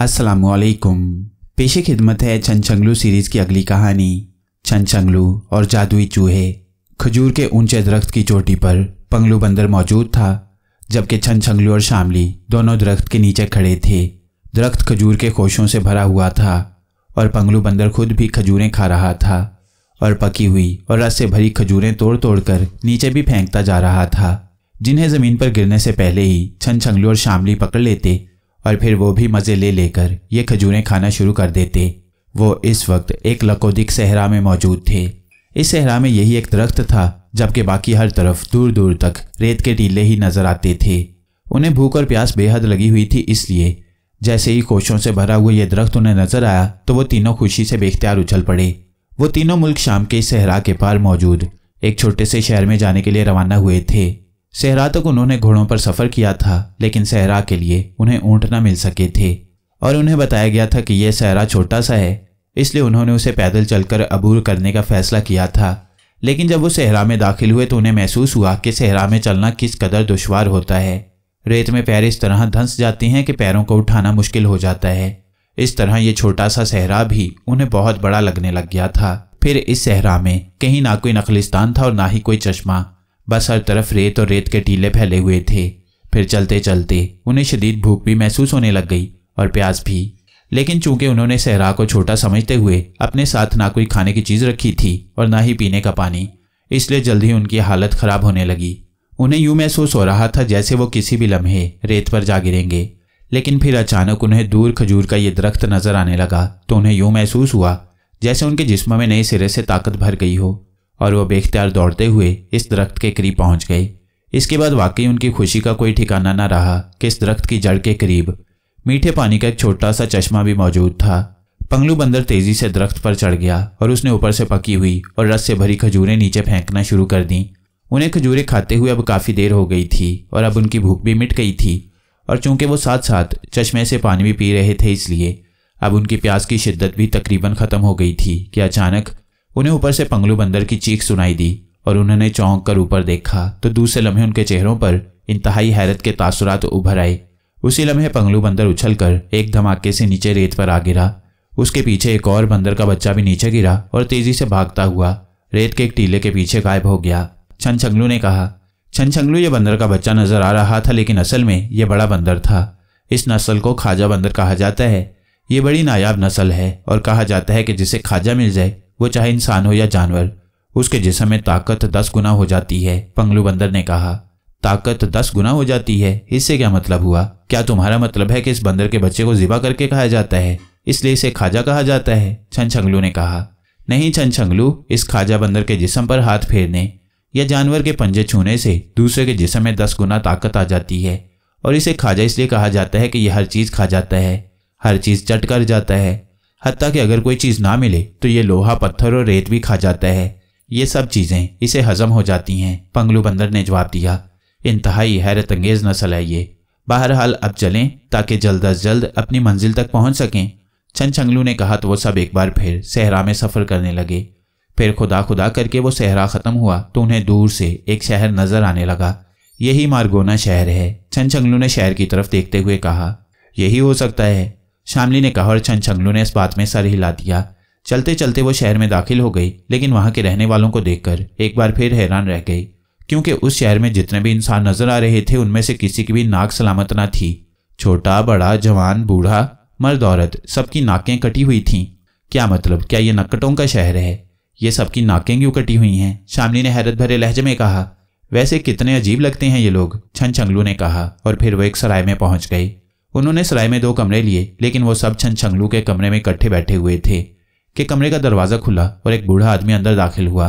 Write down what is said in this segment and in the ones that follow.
असलकुम पेशे खिदमत है चंचंगलू सीरीज़ की अगली कहानी चंचंगलू और जादुई चूहे खजूर के ऊंचे दरख्त की चोटी पर पंगलू बंदर मौजूद था जबकि छनछंगलू और शामली दोनों दरख्त के नीचे खड़े थे दरख्त खजूर के खोशों से भरा हुआ था और पंगलू बंदर खुद भी खजूरें खा रहा था और पकी हुई और रस से भरी खजूरें तोड़ तोड़ कर नीचे भी फेंकता जा रहा था जिन्हें ज़मीन पर गिरने से पहले ही छनछंगलू और शामली पकड़ लेते और फिर वो भी मज़े ले लेकर ये खजूरें खाना शुरू कर देते वो इस वक्त एक लकोदिक सहरा में मौजूद थे इस सहरा में यही एक दरख्त था जबकि बाकी हर तरफ दूर दूर तक रेत के टीले ही नज़र आते थे उन्हें भूख और प्यास बेहद लगी हुई थी इसलिए जैसे ही कोशों से भरा हुआ यह दरख्त उन्हें नजर आया तो वो तीनों खुशी से बेख्तियार उछल पड़े वो तीनों मुल्क शाम के इस सहरा के पार मौजूद एक छोटे से शहर में जाने के लिए रवाना हुए थे सहरा तक तो उन्होंने घोड़ों पर सफ़र किया था लेकिन सहरा के लिए उन्हें ऊँट ना मिल सके थे और उन्हें बताया गया था कि यह सहरा छोटा सा है इसलिए उन्होंने उसे पैदल चलकर अबूर करने का फैसला किया था लेकिन जब वो सहरा में दाखिल हुए तो उन्हें महसूस हुआ कि सहरा में चलना किस कदर दुशवार होता है रेत में पैर इस तरह धंस जाते हैं कि पैरों को उठाना मुश्किल हो जाता है इस तरह ये छोटा सा सहरा भी उन्हें बहुत बड़ा लगने लग गया था फिर इस सहरा में कहीं ना कोई नखलिस्तान था और ना ही कोई चश्मा बस हर तरफ रेत और रेत के टीले फैले हुए थे फिर चलते चलते उन्हें शदीद भूख भी महसूस होने लग गई और प्यास भी लेकिन चूंकि उन्होंने सहरा को छोटा समझते हुए अपने साथ ना कोई खाने की चीज़ रखी थी और ना ही पीने का पानी इसलिए जल्दी उनकी हालत ख़राब होने लगी उन्हें यूं महसूस हो रहा था जैसे वो किसी भी लम्हे रेत पर जा गिरेंगे लेकिन फिर अचानक उन्हें दूर खजूर का ये दरख्त नज़र आने लगा तो उन्हें यूं महसूस हुआ जैसे उनके जिस्म में नए सिरे से ताकत भर गई हो और वह बेख्तियार दौड़ते हुए इस दरख्त के करीब पहुंच गए इसके बाद वाकई उनकी खुशी का कोई ठिकाना ना रहा कि इस दरख्त की जड़ के करीब मीठे पानी का एक छोटा सा चश्मा भी मौजूद था पंगलू बंदर तेजी से दरख्त पर चढ़ गया और उसने ऊपर से पकी हुई और रस से भरी खजूरें नीचे फेंकना शुरू कर दी उन्हें खजूरें खाते हुए अब काफ़ी देर हो गई थी और अब उनकी भूख भी मिट गई थी और चूंकि वो साथ साथ चश्मे से पानी भी पी रहे थे इसलिए अब उनकी प्यास की शिद्दत भी तकरीबन ख़त्म हो गई थी कि अचानक उन्हें ऊपर से पंगलू बंदर की चीख सुनाई दी और उन्होंने चौंक कर ऊपर देखा तो दूसरे लम्हे उनके चेहरों पर इंतहाई हैरत के तासुरात उभर आए उसी लम्हे पंगलू बंदर उछल कर एक धमाके से नीचे रेत पर आ गिरा उसके पीछे एक और बंदर का बच्चा भी नीचे गिरा और तेजी से भागता हुआ रेत के एक टीले के पीछे गायब हो गया छन छंगलू ने कहा छन छंगलू ये बंदर का बच्चा नजर आ रहा था लेकिन असल में यह बड़ा बंदर था इस नस्ल को खाजा बंदर कहा जाता है ये बड़ी नायाब नस्ल है और कहा जाता है कि जिसे खाजा मिल जाए वो चाहे इंसान हो या जानवर उसके जिसम में ताकत दस गुना हो जाती है पंगलू बंदर ने कहा ताकत दस गुना हो जाती है इससे क्या मतलब हुआ क्या तुम्हारा मतलब है कि इस बंदर के बच्चे को जिबा करके खाया जाता है इसलिए इसे खाजा कहा जाता है छन छंगलू ने कहा नहीं छन छंगलू इस खाजा बंदर के जिसम पर हाथ फेरने या जानवर के पंजे छूने से दूसरे के जिसम में दस गुना ताकत आ जाती है और इसे खाजा इसलिए कहा जाता है कि यह हर चीज़ खा जाता है हर चीज़ चट कर जाता है हत्या कि अगर कोई चीज़ ना मिले तो ये लोहा पत्थर और रेत भी खा जाता है ये सब चीज़ें इसे हजम हो जाती हैं पंगलू बंदर ने जवाब दिया इंतहाई हैरत अंगेज नस्ल है ये बहरहाल अब चलें ताकि जल्द अज जल्द अपनी मंजिल तक पहुंच सकें छन चंगलू ने कहा तो वो सब एक बार फिर सहरा में सफ़र करने लगे फिर खुदा खुदा करके वो सहरा ख़त्म हुआ तो उन्हें दूर से एक शहर नज़र आने लगा यही मार्गोना शहर है छन चंगलू ने शहर की तरफ देखते हुए कहा यही हो सकता है शामली ने कहा और छन छंगलू ने इस बात में सर हिला दिया चलते चलते वो शहर में दाखिल हो गई लेकिन वहाँ के रहने वालों को देखकर एक बार फिर हैरान रह गई क्योंकि उस शहर में जितने भी इंसान नजर आ रहे थे उनमें से किसी की भी नाक सलामत ना थी छोटा बड़ा जवान बूढ़ा मर्द औरत सबकी नाकें कटी हुई थीं क्या मतलब क्या ये नक्कटों का शहर है ये सबकी नाकें क्यों कटी हुई हैं शामली ने हैरत भरे लहजे में कहा वैसे कितने अजीब लगते हैं ये लोग छन छंगलू ने कहा और फिर वो एक सराय में पहुंच गई उन्होंने सराय में दो कमरे लिए लेकिन वो सब छन छंगलू के कमरे में इकट्ठे बैठे हुए थे कि कमरे का दरवाज़ा खुला और एक बूढ़ा आदमी अंदर दाखिल हुआ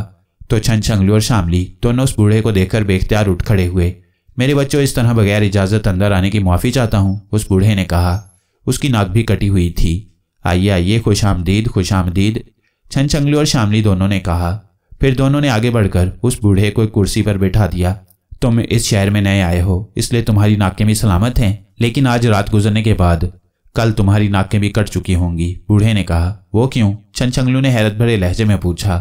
तो छन छंगलू और शामली दोनों उस बूढ़े को देखकर बेख्तियार उठ खड़े हुए मेरे बच्चों इस तरह बगैर इजाज़त अंदर आने की माफ़ी चाहता हूँ उस बूढ़े ने कहा उसकी नाक भी कटी हुई थी आइए आइए खुश आमदीद खुश आमदीद छन छंगलू और शामली दोनों ने कहा फिर दोनों ने आगे बढ़कर उस बूढ़े को एक कुर्सी पर बैठा दिया तुम इस शहर में नए आए हो इसलिए तुम्हारी नाकें भी सलामत हैं लेकिन आज रात गुजरने के बाद कल तुम्हारी नाकें भी कट चुकी होंगी बूढ़े ने कहा वो क्यों छनछंगलू ने हैरत भरे लहजे में पूछा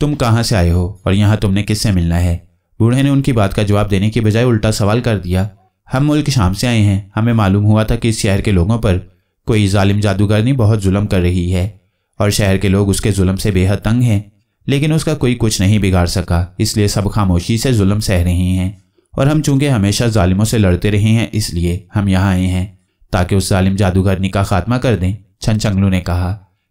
तुम कहाँ से आए हो और यहाँ तुमने किससे मिलना है बूढ़े ने उनकी बात का जवाब देने के बजाय उल्टा सवाल कर दिया हम मुल्क शाम से आए हैं हमें मालूम हुआ था कि इस शहर के लोगों पर कोई जालिम जादूगरनी बहुत जुल्म कर रही है और शहर के लोग उसके जुल्म से बेहद तंग हैं लेकिन उसका कोई कुछ नहीं बिगाड़ सका इसलिए सब खामोशी से जुल्म सह रहे हैं और हम चूंकि हमेशा जालिमों से लड़ते रहे हैं इसलिए हम यहाँ आए हैं ताकि उस जालिम जादूगरनी का खात्मा कर दें छन चंगलू ने कहा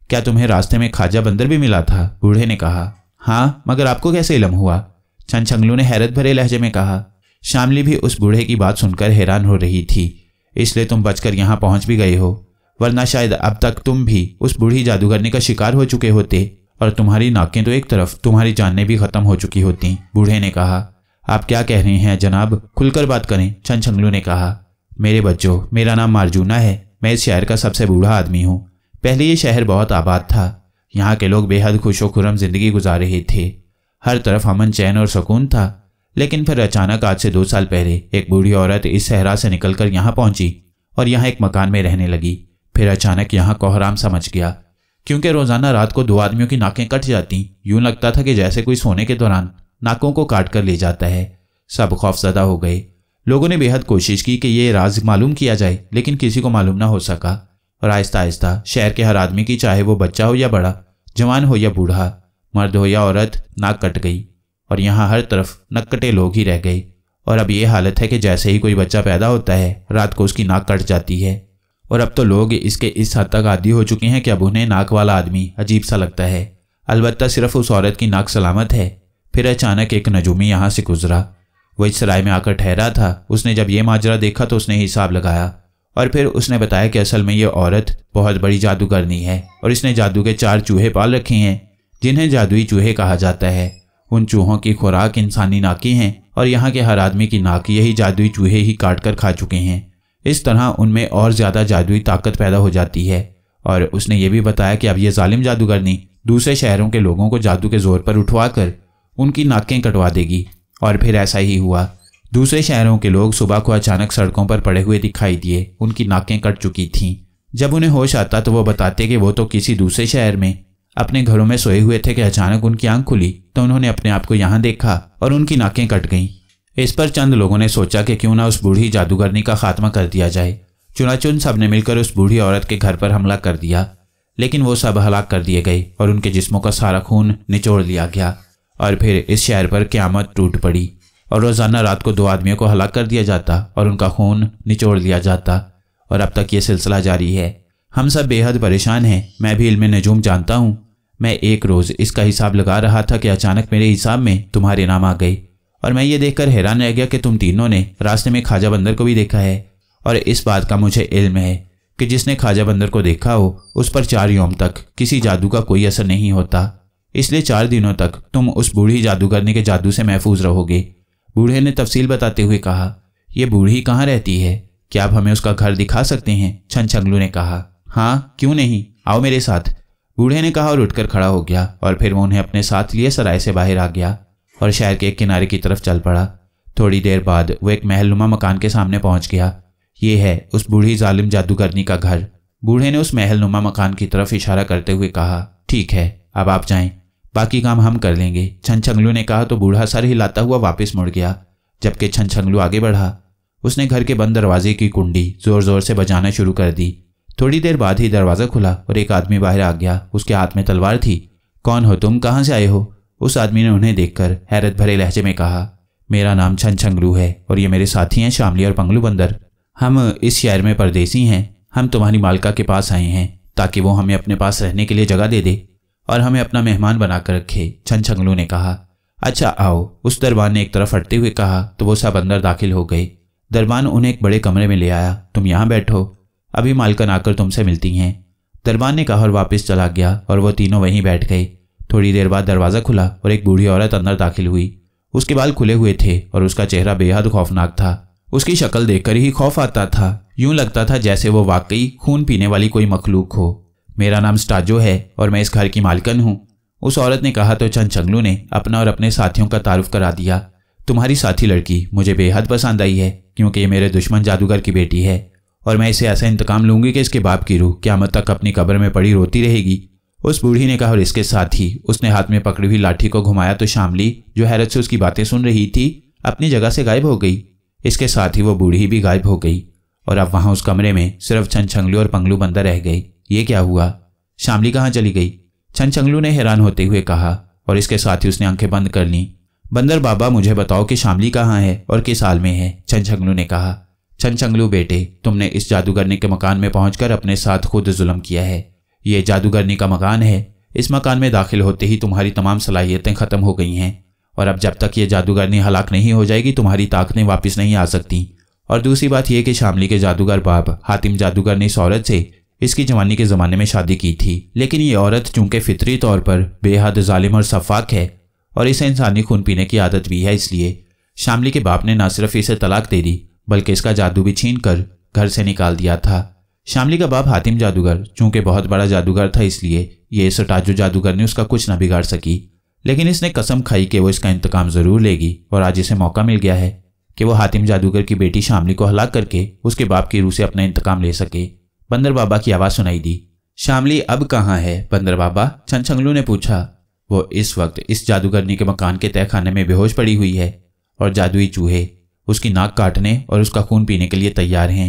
क्या तुम्हें रास्ते में खाजा बंदर भी मिला था बूढ़े ने कहा हाँ मगर आपको कैसे इलम हुआ छन चंगलू ने हैरत भरे लहजे में कहा शामली भी उस बूढ़े की बात सुनकर हैरान हो रही थी इसलिए तुम बचकर यहाँ पहुँच भी गए हो वरना शायद अब तक तुम भी उस बूढ़ी जादूगरनी का शिकार हो चुके होते और तुम्हारी नाकें तो एक तरफ तुम्हारी जानने भी खत्म हो चुकी होती बूढ़े ने कहा आप क्या कह रहे हैं जनाब खुलकर बात करें छन छंगलू ने कहा मेरे बच्चों मेरा नाम मार्जुना है मैं इस शहर का सबसे बूढ़ा आदमी हूँ पहले ये शहर बहुत आबाद था यहाँ के लोग बेहद खुशो खुरम जिंदगी गुजार रहे थे हर तरफ अमन चैन और सुकून था लेकिन फिर अचानक आज से दो साल पहले एक बूढ़ी औरत इस सहरा से निकलकर यहाँ पहुंची और यहाँ एक मकान में रहने लगी फिर अचानक यहाँ कोहराम समझ गया क्योंकि रोजाना रात को दो आदमियों की नाकें कट जाती यूं लगता था कि जैसे कोई सोने के दौरान नाकों को काट कर ले जाता है सब खौफजदा हो गए लोगों ने बेहद कोशिश की कि ये राज मालूम किया जाए लेकिन किसी को मालूम ना हो सका और आहिस्ता आहिस्ता शहर के हर आदमी की चाहे वो बच्चा हो या बड़ा जवान हो या बूढ़ा मर्द हो या औरत नाक कट गई और यहाँ हर तरफ नक्कटे लोग ही रह गए और अब ये हालत है कि जैसे ही कोई बच्चा पैदा होता है रात को उसकी नाक कट जाती है और अब तो लोग इसके इस हद तक आदि हो चुके हैं कि अब उन्हें नाक वाला आदमी अजीब सा लगता है अलबत्त सिर्फ उस औरत की नाक सलामत है फिर अचानक एक नजूमी यहाँ से गुजरा वह इस सराय में आकर ठहरा था उसने जब ये माजरा देखा तो उसने हिसाब लगाया और फिर उसने बताया कि असल में ये औरत बहुत बड़ी जादूगरनी है और इसने जादू के चार चूहे पाल रखे हैं जिन्हें जादुई चूहे कहा जाता है उन चूहों की खुराक इंसानी नाकी हैं और यहाँ के हर आदमी की नाक यही जादुई चूहे ही काट कर खा चुके हैं इस तरह उनमें और ज़्यादा जादुई ताकत पैदा हो जाती है और उसने ये भी बताया कि अब ये जालिम जादूगरनी दूसरे शहरों के लोगों को जादू के जोर पर उठवा कर उनकी नाकें कटवा देगी और फिर ऐसा ही हुआ दूसरे शहरों के लोग सुबह को अचानक सड़कों पर पड़े हुए दिखाई दिए उनकी नाकें कट चुकी थीं जब उन्हें होश आता तो वो बताते कि वो तो किसी दूसरे शहर में अपने घरों में सोए हुए थे कि अचानक उनकी आंख खुली तो उन्होंने अपने आप को यहाँ देखा और उनकी नाकें कट गईं इस पर चंद लोगों ने सोचा कि क्यों ना उस बूढ़ी जादूगरनी का खात्मा कर दिया जाए चुनाचुन सब ने मिलकर उस बूढ़ी औरत के घर पर हमला कर दिया लेकिन वो सब हलाक कर दिए गए और उनके जिस्मों का सारा खून निचोड़ लिया गया और फिर इस शहर पर क्यामत टूट पड़ी और रोज़ाना रात को दो आदमियों को हलाक कर दिया जाता और उनका खून निचोड़ लिया जाता और अब तक ये सिलसिला जारी है हम सब बेहद परेशान हैं मैं भी इल्म नजूम जानता हूँ मैं एक रोज़ इसका हिसाब लगा रहा था कि अचानक मेरे हिसाब में तुम्हारे नाम आ गए और मैं ये देखकर हैरान रह गया कि तुम तीनों ने रास्ते में खाजा बंदर को भी देखा है और इस बात का मुझे इल्म है कि जिसने खाजा बंदर को देखा हो उस पर चार योम तक किसी जादू का कोई असर नहीं होता इसलिए चार दिनों तक तुम उस बूढ़ी जादूगरनी के जादू से महफूज रहोगे बूढ़े ने तफसील बताते हुए कहा यह बूढ़ी कहाँ रहती है क्या आप हमें उसका घर दिखा सकते हैं छन छंगलू ने कहा हाँ क्यों नहीं आओ मेरे साथ बूढ़े ने कहा और उठकर खड़ा हो गया और फिर वो उन्हें अपने साथ लिए सराय से बाहर आ गया और शहर के एक किनारे की तरफ चल पड़ा थोड़ी देर बाद वो एक महलुमा मकान के सामने पहुंच गया ये है उस बूढ़ी जालिम जादूगरनी का घर बूढ़े ने उस महलनुमा मकान की तरफ इशारा करते हुए कहा ठीक है अब आप जाएं बाकी काम हम कर लेंगे छन छंगलू ने कहा तो बूढ़ा सर हिलाता हुआ वापस मुड़ गया जबकि छन छंगलू आगे बढ़ा उसने घर के बंद दरवाजे की कुंडी जोर जोर से बजाना शुरू कर दी थोड़ी देर बाद ही दरवाज़ा खुला और एक आदमी बाहर आ गया उसके हाथ में तलवार थी कौन हो तुम कहाँ से आए हो उस आदमी ने उन्हें देखकर हैरत भरे लहजे में कहा मेरा नाम छन छंगलू है और ये मेरे साथी हैं शामली और पंगलू बंदर हम इस शहर में परदेसी हैं हम तुम्हारी मालका के पास आए हैं ताकि वो हमें अपने पास रहने के लिए जगह दे दे और हमें अपना मेहमान बनाकर रखे छन छंगलू ने कहा अच्छा आओ उस दरबान ने एक तरफ हटते हुए कहा तो वो सब अंदर दाखिल हो गए दरबान उन्हें एक बड़े कमरे में ले आया तुम यहाँ बैठो अभी मालकन आकर तुमसे मिलती हैं दरबान ने कहा और वापस चला गया और वो तीनों वहीं बैठ गए थोड़ी देर बाद दरवाज़ा खुला और एक बूढ़ी औरत अंदर दाखिल हुई उसके बाल खुले हुए थे और उसका चेहरा बेहद खौफनाक था उसकी शक्ल देखकर ही खौफ आता था यूं लगता था जैसे वो वाकई खून पीने वाली कोई मखलूक हो मेरा नाम स्टाजो है और मैं इस घर की मालकन हूँ उस औरत ने कहा तो चंगलू ने अपना और अपने साथियों का तारुफ करा दिया तुम्हारी साथी लड़की मुझे बेहद पसंद आई है क्योंकि ये मेरे दुश्मन जादूगर की बेटी है और मैं इसे ऐसा इंतकाम लूंगी कि इसके बाप की रूह क्यामत तक अपनी कब्र में पड़ी रोती रहेगी उस बूढ़ी ने कहा और इसके साथ ही उसने हाथ में पकड़ी हुई लाठी को घुमाया तो शामली जो हैरत से उसकी बातें सुन रही थी अपनी जगह से गायब हो गई इसके साथ ही वो बूढ़ी भी गायब हो गई और अब वहाँ उस कमरे में सिर्फ छन छंगलू और पंगलू बंदा रह गई ये क्या हुआ शामली कहाँ चली गई छन ने हैरान होते हुए कहा और इसके साथ ही उसने आंखें बंद कर ली बंदर बाबा मुझे बताओ कि शामली कहाँ है और किस हाल में है छन ने कहा छन बेटे तुमने इस जादूगरनी के मकान में पहुंचकर अपने साथ खुद जुल्म किया है ये जादूगरनी का मकान है इस मकान में दाखिल होते ही तुम्हारी तमाम सलाहियतें ख़त्म हो गई हैं और अब जब तक ये जादूगरनी हलाक नहीं हो जाएगी तुम्हारी ताकतें वापस नहीं आ सकती और दूसरी बात यह कि शामली के जादूगर बाप हातिम जादूगरनी सौरत से इसकी जवानी के ज़माने में शादी की थी लेकिन ये औरत चूंकि फ़ितरी तौर पर बेहद ालिम और शफाक है और इसे इंसानी खून पीने की आदत भी है इसलिए शामली के बाप ने ना सिर्फ इसे तलाक दे दी बल्कि इसका जादू भी छीन कर घर से निकाल दिया था शामली का बाप हातिम जादूगर चूंकि बहुत बड़ा जादूगर था इसलिए ये सटाजू जादूगर ने उसका कुछ ना बिगाड़ सकी लेकिन इसने कसम खाई कि वो इसका इंतकाम ज़रूर लेगी और आज इसे मौका मिल गया है कि वो हातिम जादूगर की बेटी शामली को हलाक करके उसके बाप की रूह से अपना इंतकाम ले सके बंदर बाबा की आवाज़ सुनाई दी शामली अब कहाँ है बंदर बाबा छनछंगलू ने पूछा वो इस वक्त इस जादूगरनी के मकान के तहखाने में बेहोश पड़ी हुई है और जादुई चूहे उसकी नाक काटने और उसका खून पीने के लिए तैयार हैं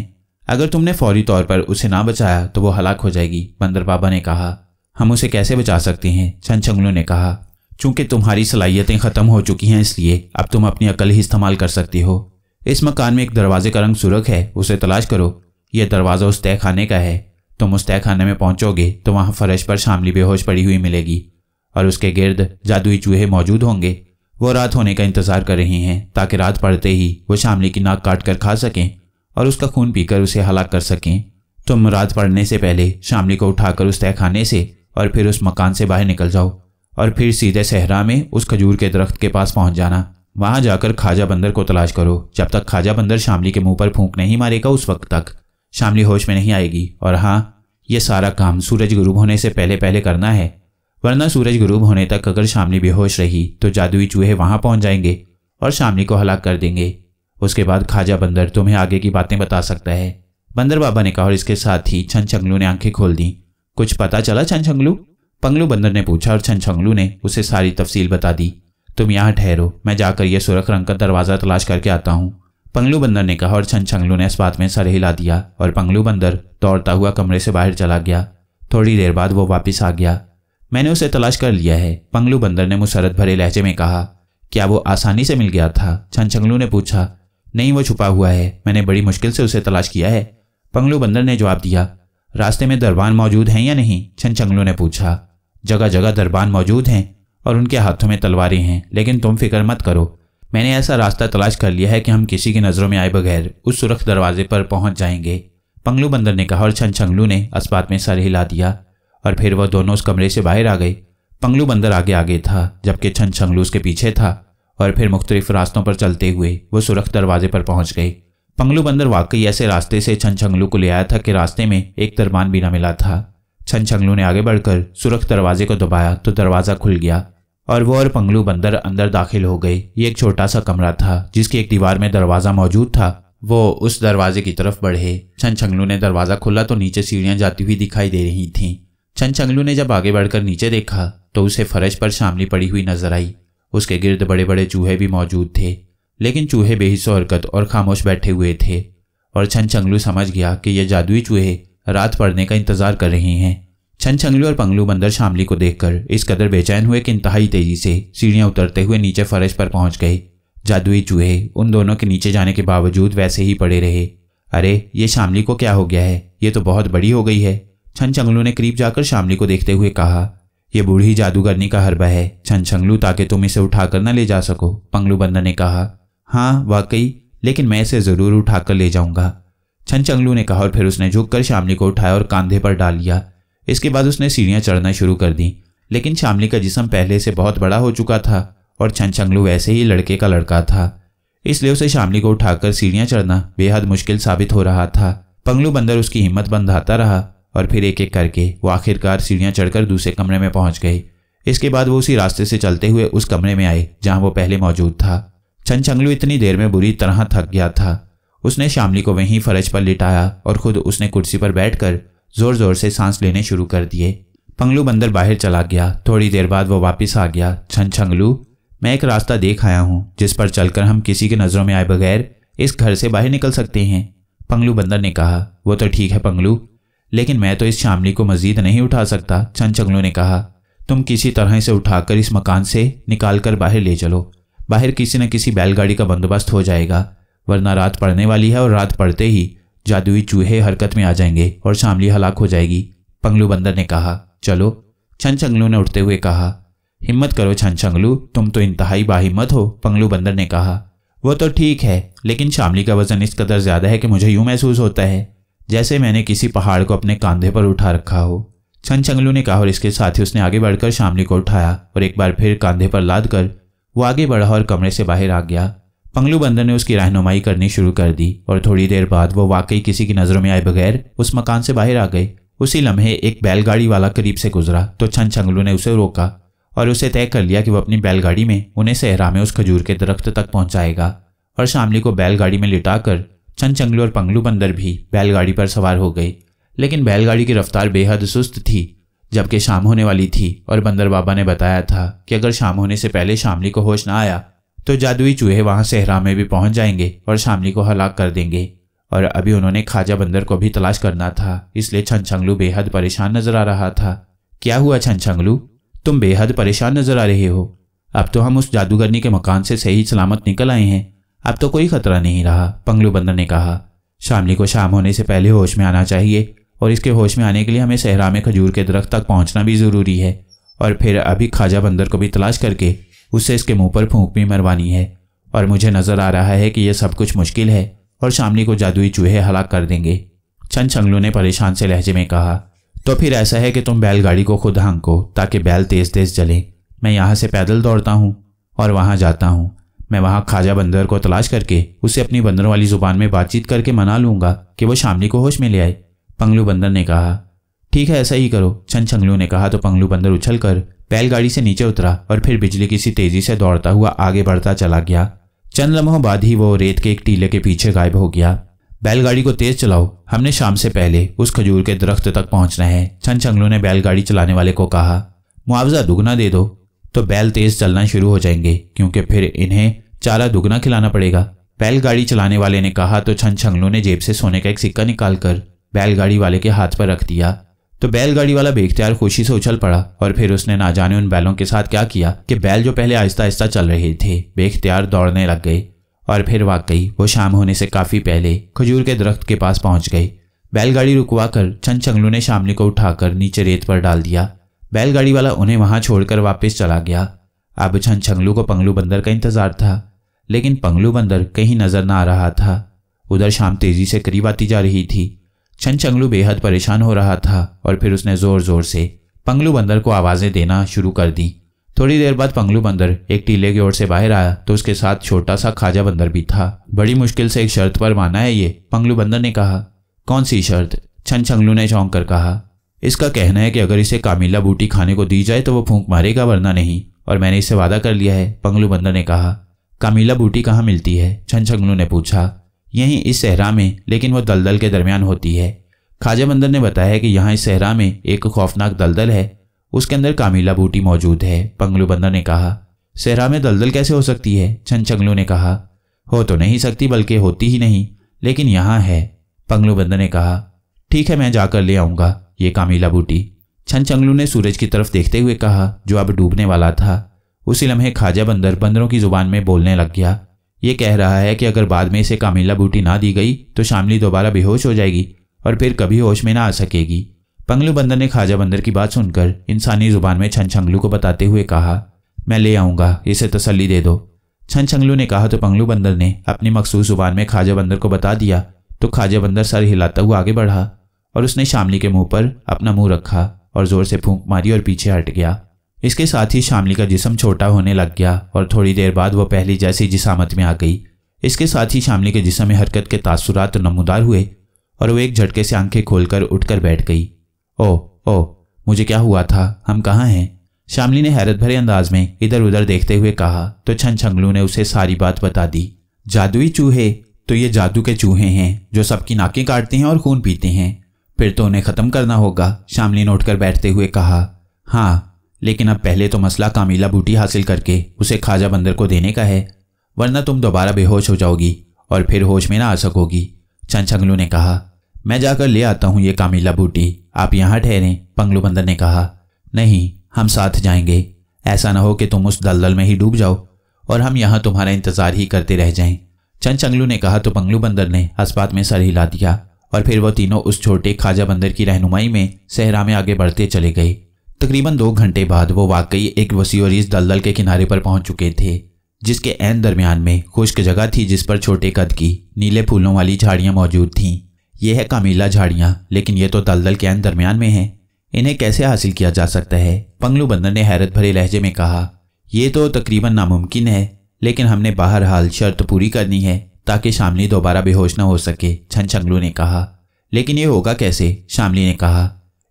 अगर तुमने फौरी तौर पर उसे ना बचाया तो वो हलाक हो जाएगी बंदर बाबा ने कहा हम उसे कैसे बचा सकते हैं छनछंगलू ने कहा चूंकि तुम्हारी सलाहियतें ख़त्म हो चुकी हैं इसलिए अब तुम अपनी अकल ही इस्तेमाल कर सकती हो इस मकान में एक दरवाजे का रंग सुरख है उसे तलाश करो यह दरवाज़ा उस तय खाने का है तुम उस तय खाने में पहुंचोगे तो वहां फर्श पर शामली बेहोश पड़ी हुई मिलेगी और उसके गिर्द जादुई चूहे मौजूद होंगे वो रात होने का इंतज़ार कर रहे हैं ताकि रात पड़ते ही वो शामली की नाक काट कर खा सकें और उसका खून पीकर उसे हलाक कर सकें तुम रात पड़ने से पहले शामली को उठाकर उस तय खाने से और फिर उस मकान से बाहर निकल जाओ और फिर सीधे सहरा में उस खजूर के दरख्त के पास पहुंच जाना वहां जाकर खाजा बंदर को तलाश करो जब तक खाजा बंदर शामली के मुंह पर फूंक नहीं मारेगा उस वक्त तक शामली होश में नहीं आएगी और हाँ ये सारा काम सूरज गुरूब होने से पहले पहले करना है वरना सूरज गुरूब होने तक अगर शामली बेहोश रही तो जादुई चूहे वहां पहुंच जाएंगे और शामली को हलाक कर देंगे उसके बाद खाजा बंदर तुम्हें आगे की बातें बता सकता है बंदर बाबा ने कहा और इसके साथ ही छन छंगलू ने आंखें खोल दी कुछ पता चला छन छंगलू पंगलू बंदर ने पूछा और छन छंगलू ने उसे सारी तफसील बता दी तुम यहाँ ठहरो मैं जाकर यह सुरख रंग का दरवाज़ा तलाश करके आता हूँ पंगलू बंदर ने कहा और छन छंगलू ने इस बात में सर हिला दिया और पंगलू बंदर दौड़ता हुआ कमरे से बाहर चला गया थोड़ी देर बाद वो वापस आ गया मैंने उसे तलाश कर लिया है पंगलू बंदर ने मुसरत भरे लहजे में कहा क्या वो आसानी से मिल गया था छन छंगलू ने पूछा नहीं वो छुपा हुआ है मैंने बड़ी मुश्किल से उसे तलाश किया है पंगलू बंदर ने जवाब दिया रास्ते में दरबान मौजूद हैं या नहीं छन छंगलू ने पूछा जगह जगह दरबान मौजूद हैं और उनके हाथों में तलवारें हैं लेकिन तुम फिक्र मत करो मैंने ऐसा रास्ता तलाश कर लिया है कि हम किसी की नज़रों में आए बगैर उस सुरख दरवाजे पर पहुंच जाएंगे पंगलू बंदर ने कहा और छन छंगलू ने अस्पात में सर हिला दिया और फिर वह दोनों उस कमरे से बाहर आ गए पंगलू बंदर आगे आगे था जबकि छन छंगलू उसके पीछे था और फिर मुख्तलिफ रास्तों पर चलते हुए वो सुरख दरवाजे पर पहुंच गए पंगलू बंदर वाकई ऐसे रास्ते से छन छंगलू को ले आया था कि रास्ते में एक दरबान भी ना मिला था छन छंगलू ने आगे बढ़कर सुरख दरवाजे को दबाया तो दरवाज़ा खुल गया और वो और पंगलू बंदर अंदर दाखिल हो गए ये एक छोटा सा कमरा था जिसकी एक दीवार में दरवाज़ा मौजूद था वो उस दरवाजे की तरफ बढ़े छन छंगलू ने दरवाज़ा खोला तो नीचे सीढ़ियां जाती हुई दिखाई दे रही थीं छन छंगलू ने जब आगे बढ़कर नीचे देखा तो उसे फर्श पर शामली पड़ी हुई नजर आई उसके गिर्द बड़े बड़े चूहे भी मौजूद थे लेकिन चूहे बेहिस हरकत और खामोश बैठे हुए थे और छन छंगलू समझ गया कि ये जादुई चूहे रात पड़ने का इंतज़ार कर रहे हैं छन छंगलू और पंगलू बंदर शामली को देखकर इस कदर बेचैन हुए कि इंतहाई तेजी से सीढ़ियां उतरते हुए नीचे फर्श पर पहुंच गए जादुई चूहे उन दोनों के नीचे जाने के बावजूद वैसे ही पड़े रहे अरे ये शामली को क्या हो गया है ये तो बहुत बड़ी हो गई है छन छंगलू ने करीब जाकर शामली को देखते हुए कहा यह बूढ़ी जादूगरनी का हरबा है छन छंगलू ताकि तुम इसे उठाकर न ले जा सको पंगलू बंदर ने कहा हाँ वाकई लेकिन मैं इसे ज़रूर उठाकर ले जाऊंगा छन चंगलू ने कहा और फिर उसने झुककर शामली को उठाया और कांधे पर डाल लिया इसके बाद उसने सीढ़ियाँ चढ़ना शुरू कर दी लेकिन शामली का जिसम पहले से बहुत बड़ा हो चुका था और छनछंगलू वैसे ही लड़के का लड़का था इसलिए उसे शामली को उठाकर सीढ़ियाँ चढ़ना बेहद मुश्किल साबित हो रहा था पंगलू बंदर उसकी हिम्मत बंधाता रहा और फिर एक एक करके वो आखिरकार सीढ़ियाँ चढ़कर दूसरे कमरे में पहुँच गई इसके बाद वो उसी रास्ते से चलते हुए उस कमरे में आए जहाँ वो पहले मौजूद था छनछंगलू इतनी देर में बुरी तरह थक गया था उसने शामली को वहीं फर्श पर लिटाया और खुद उसने कुर्सी पर बैठकर जोर जोर से सांस लेने शुरू कर दिए पंगलू बंदर बाहर चला गया थोड़ी देर बाद वो वापस आ गया छन छंगलू मैं एक रास्ता देख आया हूँ जिस पर चलकर हम किसी की नज़रों में आए बगैर इस घर से बाहर निकल सकते हैं पंगलू बंदर ने कहा वो तो ठीक है पंगलू लेकिन मैं तो इस शामली को मजीद नहीं उठा सकता छन छंगलू ने कहा तुम किसी तरह से उठाकर इस मकान से निकाल कर बाहर ले चलो बाहर किसी न किसी बैलगाड़ी का बंदोबस्त हो जाएगा वरना रात पड़ने वाली है और रात पड़ते ही जादुई चूहे हरकत में आ जाएंगे और शामली हलाक हो जाएगी पंगलू बंदर ने कहा चलो छन चंगलू ने उठते हुए कहा हिम्मत करो छन चंगलू तुम तो इंतहाई बाहिम्मत हो पंगलू बंदर ने कहा वो तो ठीक है लेकिन शामली का वजन इस कदर ज़्यादा है कि मुझे यूं महसूस होता है जैसे मैंने किसी पहाड़ को अपने कांधे पर उठा रखा हो छन चंगलू ने कहा और इसके साथ ही उसने आगे बढ़कर शामली को उठाया और एक बार फिर कांधे पर लाद कर वो आगे बढ़ा और कमरे से बाहर आ गया पंगलू बंदर ने उसकी रहनुमाई करनी शुरू कर दी और थोड़ी देर बाद वो वाकई किसी की नज़रों में आए बगैर उस मकान से बाहर आ गए उसी लम्हे एक बैलगाड़ी वाला करीब से गुजरा तो छन छंगलू ने उसे रोका और उसे तय कर लिया कि वह अपनी बैलगाड़ी में उन्हें सहरा में उस खजूर के दरख्त तक पहुंचाएगा और शामली को बैलगाड़ी में लिटाकर छन चंगलू और पंगलू बंदर भी बैलगाड़ी पर सवार हो गए लेकिन बैलगाड़ी की रफ्तार बेहद सुस्त थी जबकि शाम होने वाली थी और बंदर बाबा ने बताया था कि अगर शाम होने से पहले शामली को होश ना आया तो जादुई चूहे वहां सेहरा में भी पहुंच जाएंगे और शामली को हलाक कर देंगे और अभी उन्होंने खाजा बंदर को भी तलाश करना था इसलिए छनछंगलू बेहद परेशान नजर आ रहा था क्या हुआ छनछंगलू तुम बेहद परेशान नजर आ रहे हो अब तो हम उस जादूगरनी के मकान से सही सलामत निकल आए हैं अब तो कोई खतरा नहीं रहा पंगलू बंदर ने कहा शामली को शाम होने से पहले होश में आना चाहिए और इसके होश में आने के लिए हमें सहरा में खजूर के दरख्त तक पहुंचना भी ज़रूरी है और फिर अभी खाजा बंदर को भी तलाश करके उसे इसके मुंह पर फूंक भी मरवानी है और मुझे नजर आ रहा है कि यह सब कुछ मुश्किल है और शामली को जादुई चूहे हलाक कर देंगे छन छंगलू ने परेशान से लहजे में कहा तो फिर ऐसा है कि तुम बैलगाड़ी को खुद हंको ताकि बैल तेज तेज चले मैं यहाँ से पैदल दौड़ता हूँ और वहाँ जाता हूँ मैं वहाँ खाजा बंदर को तलाश करके उसे अपनी बंदरों वाली ज़ुबान में बातचीत करके मना लूंगा कि वो शामली को होश में ले आए पंगलू बंदर ने कहा ठीक है ऐसा ही करो छन छंगलू ने कहा तो पंगलू बंदर उछल कर बैलगाड़ी से नीचे उतरा और फिर बिजली की सी तेजी से दौड़ता हुआ आगे बढ़ता चला गया चंद लम्हों बाद ही वो रेत के एक टीले के पीछे गायब हो गया बैलगाड़ी को तेज चलाओ हमने शाम से पहले उस खजूर के दरख्त तक पहुंचना है छन चंगलू ने बैलगाड़ी चलाने वाले को कहा मुआवजा दुगना दे दो तो बैल तेज चलना शुरू हो जाएंगे क्योंकि फिर इन्हें चारा दुगना खिलाना पड़ेगा बैलगाड़ी चलाने वाले ने कहा तो छन छंगलू ने जेब से सोने का एक सिक्का निकालकर बैलगाड़ी वाले के हाथ पर रख दिया तो बैलगाड़ी वाला बेख्तियार खुशी से उछल पड़ा और फिर उसने ना जाने उन बैलों के साथ क्या किया कि बैल जो पहले आहिस्ता आहिस्ता चल रहे थे बेख्तियार दौड़ने लग गए और फिर वाकई वो शाम होने से काफ़ी पहले खजूर के दरख्त के पास पहुंच गए बैलगाड़ी रुकवा कर छंद चंगलू ने शामली को उठाकर नीचे रेत पर डाल दिया बैलगाड़ी वाला उन्हें वहां छोड़कर वापस चला गया अब छंद चंगलू को पंगलू बंदर का इंतजार था लेकिन पंगलू बंदर कहीं नजर ना आ रहा था उधर शाम तेजी से करीब आती जा रही थी छन चंगलू बेहद परेशान हो रहा था और फिर उसने जोर जोर से पंगलू बंदर को आवाज़ें देना शुरू कर दी थोड़ी देर बाद पंगलू बंदर एक टीले की ओर से बाहर आया तो उसके साथ छोटा सा खाजा बंदर भी था बड़ी मुश्किल से एक शर्त पर माना है ये पंगलू बंदर ने कहा कौन सी शर्त छन चंगलू ने चौंक कर कहा इसका कहना है कि अगर इसे कामिला बूटी खाने को दी जाए तो वो फूंक मारेगा वरना नहीं और मैंने इसे वादा कर लिया है पंगलू बंदर ने कहा कामिला बूटी कहाँ मिलती है छन चंगलू ने पूछा यहीं इस सहरा में लेकिन वह दलदल के दरमियान होती है खाजा बंदर ने बताया कि यहाँ इस सहरा में एक खौफनाक दलदल है उसके अंदर कामीला बूटी मौजूद है पंगलू बंदर ने कहा सहरा में दलदल कैसे हो सकती है छन छंगलू ने कहा हो तो नहीं सकती बल्कि होती ही नहीं लेकिन यहाँ है पंगलू बंदर ने कहा ठीक है मैं जाकर ले आऊँगा ये कामीला बूटी छन चंगलू ने सूरज की तरफ देखते हुए कहा जो अब डूबने वाला था उसी लम्हे खाजा बंदर बंदरों की जुबान में बोलने लग गया ये कह रहा है कि अगर बाद में इसे कामिला बूटी ना दी गई तो शामली दोबारा बेहोश हो जाएगी और फिर कभी होश में ना आ सकेगी पंगलू बंदर ने खाजा बंदर की बात सुनकर इंसानी जुबान में छन छंगलू को बताते हुए कहा मैं ले आऊँगा इसे तसली दे दो छन छंगलू ने कहा तो पंगलू बंदर ने अपनी मखसूस जुबान में खाजा बंदर को बता दिया तो खाजा बंदर सर हिलाता हुआ आगे बढ़ा और उसने शामली के मुंह पर अपना मुंह रखा और जोर से फूंक मारी और पीछे हट गया इसके साथ ही शामली का जिसम छोटा होने लग गया और थोड़ी देर बाद वह पहली जैसी जिसामत में आ गई इसके साथ ही शामली के जिसम में हरकत के तासुरात नमदार हुए और वह एक झटके से आंखें खोलकर उठकर बैठ गई ओ ओ मुझे क्या हुआ था हम कहाँ हैं शामली ने हैरत भरे अंदाज में इधर उधर देखते हुए कहा तो छन छंगलू ने उसे सारी बात बता दी जादुई चूहे तो ये जादू के चूहे हैं जो सबकी नाकें काटते हैं और खून पीते हैं फिर तो उन्हें ख़त्म करना होगा शामली ने उठकर बैठते हुए कहा हाँ लेकिन अब पहले तो मसला कामीला बूटी हासिल करके उसे खाजा बंदर को देने का है वरना तुम दोबारा बेहोश हो जाओगी और फिर होश में ना आ सकोगी चंचंगलू ने कहा मैं जाकर ले आता हूँ ये कामीला बूटी आप यहाँ ठहरें पंगलू बंदर ने कहा नहीं हम साथ जाएंगे ऐसा ना हो कि तुम उस दलदल में ही डूब जाओ और हम यहाँ तुम्हारा इंतज़ार ही करते रह जाएं चंद चंगलू ने कहा तो पंगलू बंदर ने अस्पात में सर हिला दिया और फिर वो तीनों उस छोटे खाजा बंदर की रहनुमाई में सहरा में आगे बढ़ते चले गए तकरीबन दो घंटे बाद वो वाकई एक वसी और इस दलदल के किनारे पर पहुंच चुके थे जिसके एन दरमियान में खुश्क जगह थी जिस पर छोटे कद की नीले फूलों वाली झाड़ियाँ मौजूद थीं ये है कामीला झाड़ियाँ लेकिन ये तो दलदल के एन दरमियान में हैं इन्हें कैसे हासिल किया जा सकता है पंगलू बंदर ने हैरत भरे लहजे में कहा यह तो तकरीबन नामुमकिन है लेकिन हमने बहरहाल शर्त पूरी करनी है ताकि शामली दोबारा बेहोश न हो सके छन छंगलू ने कहा लेकिन ये होगा कैसे शामली ने कहा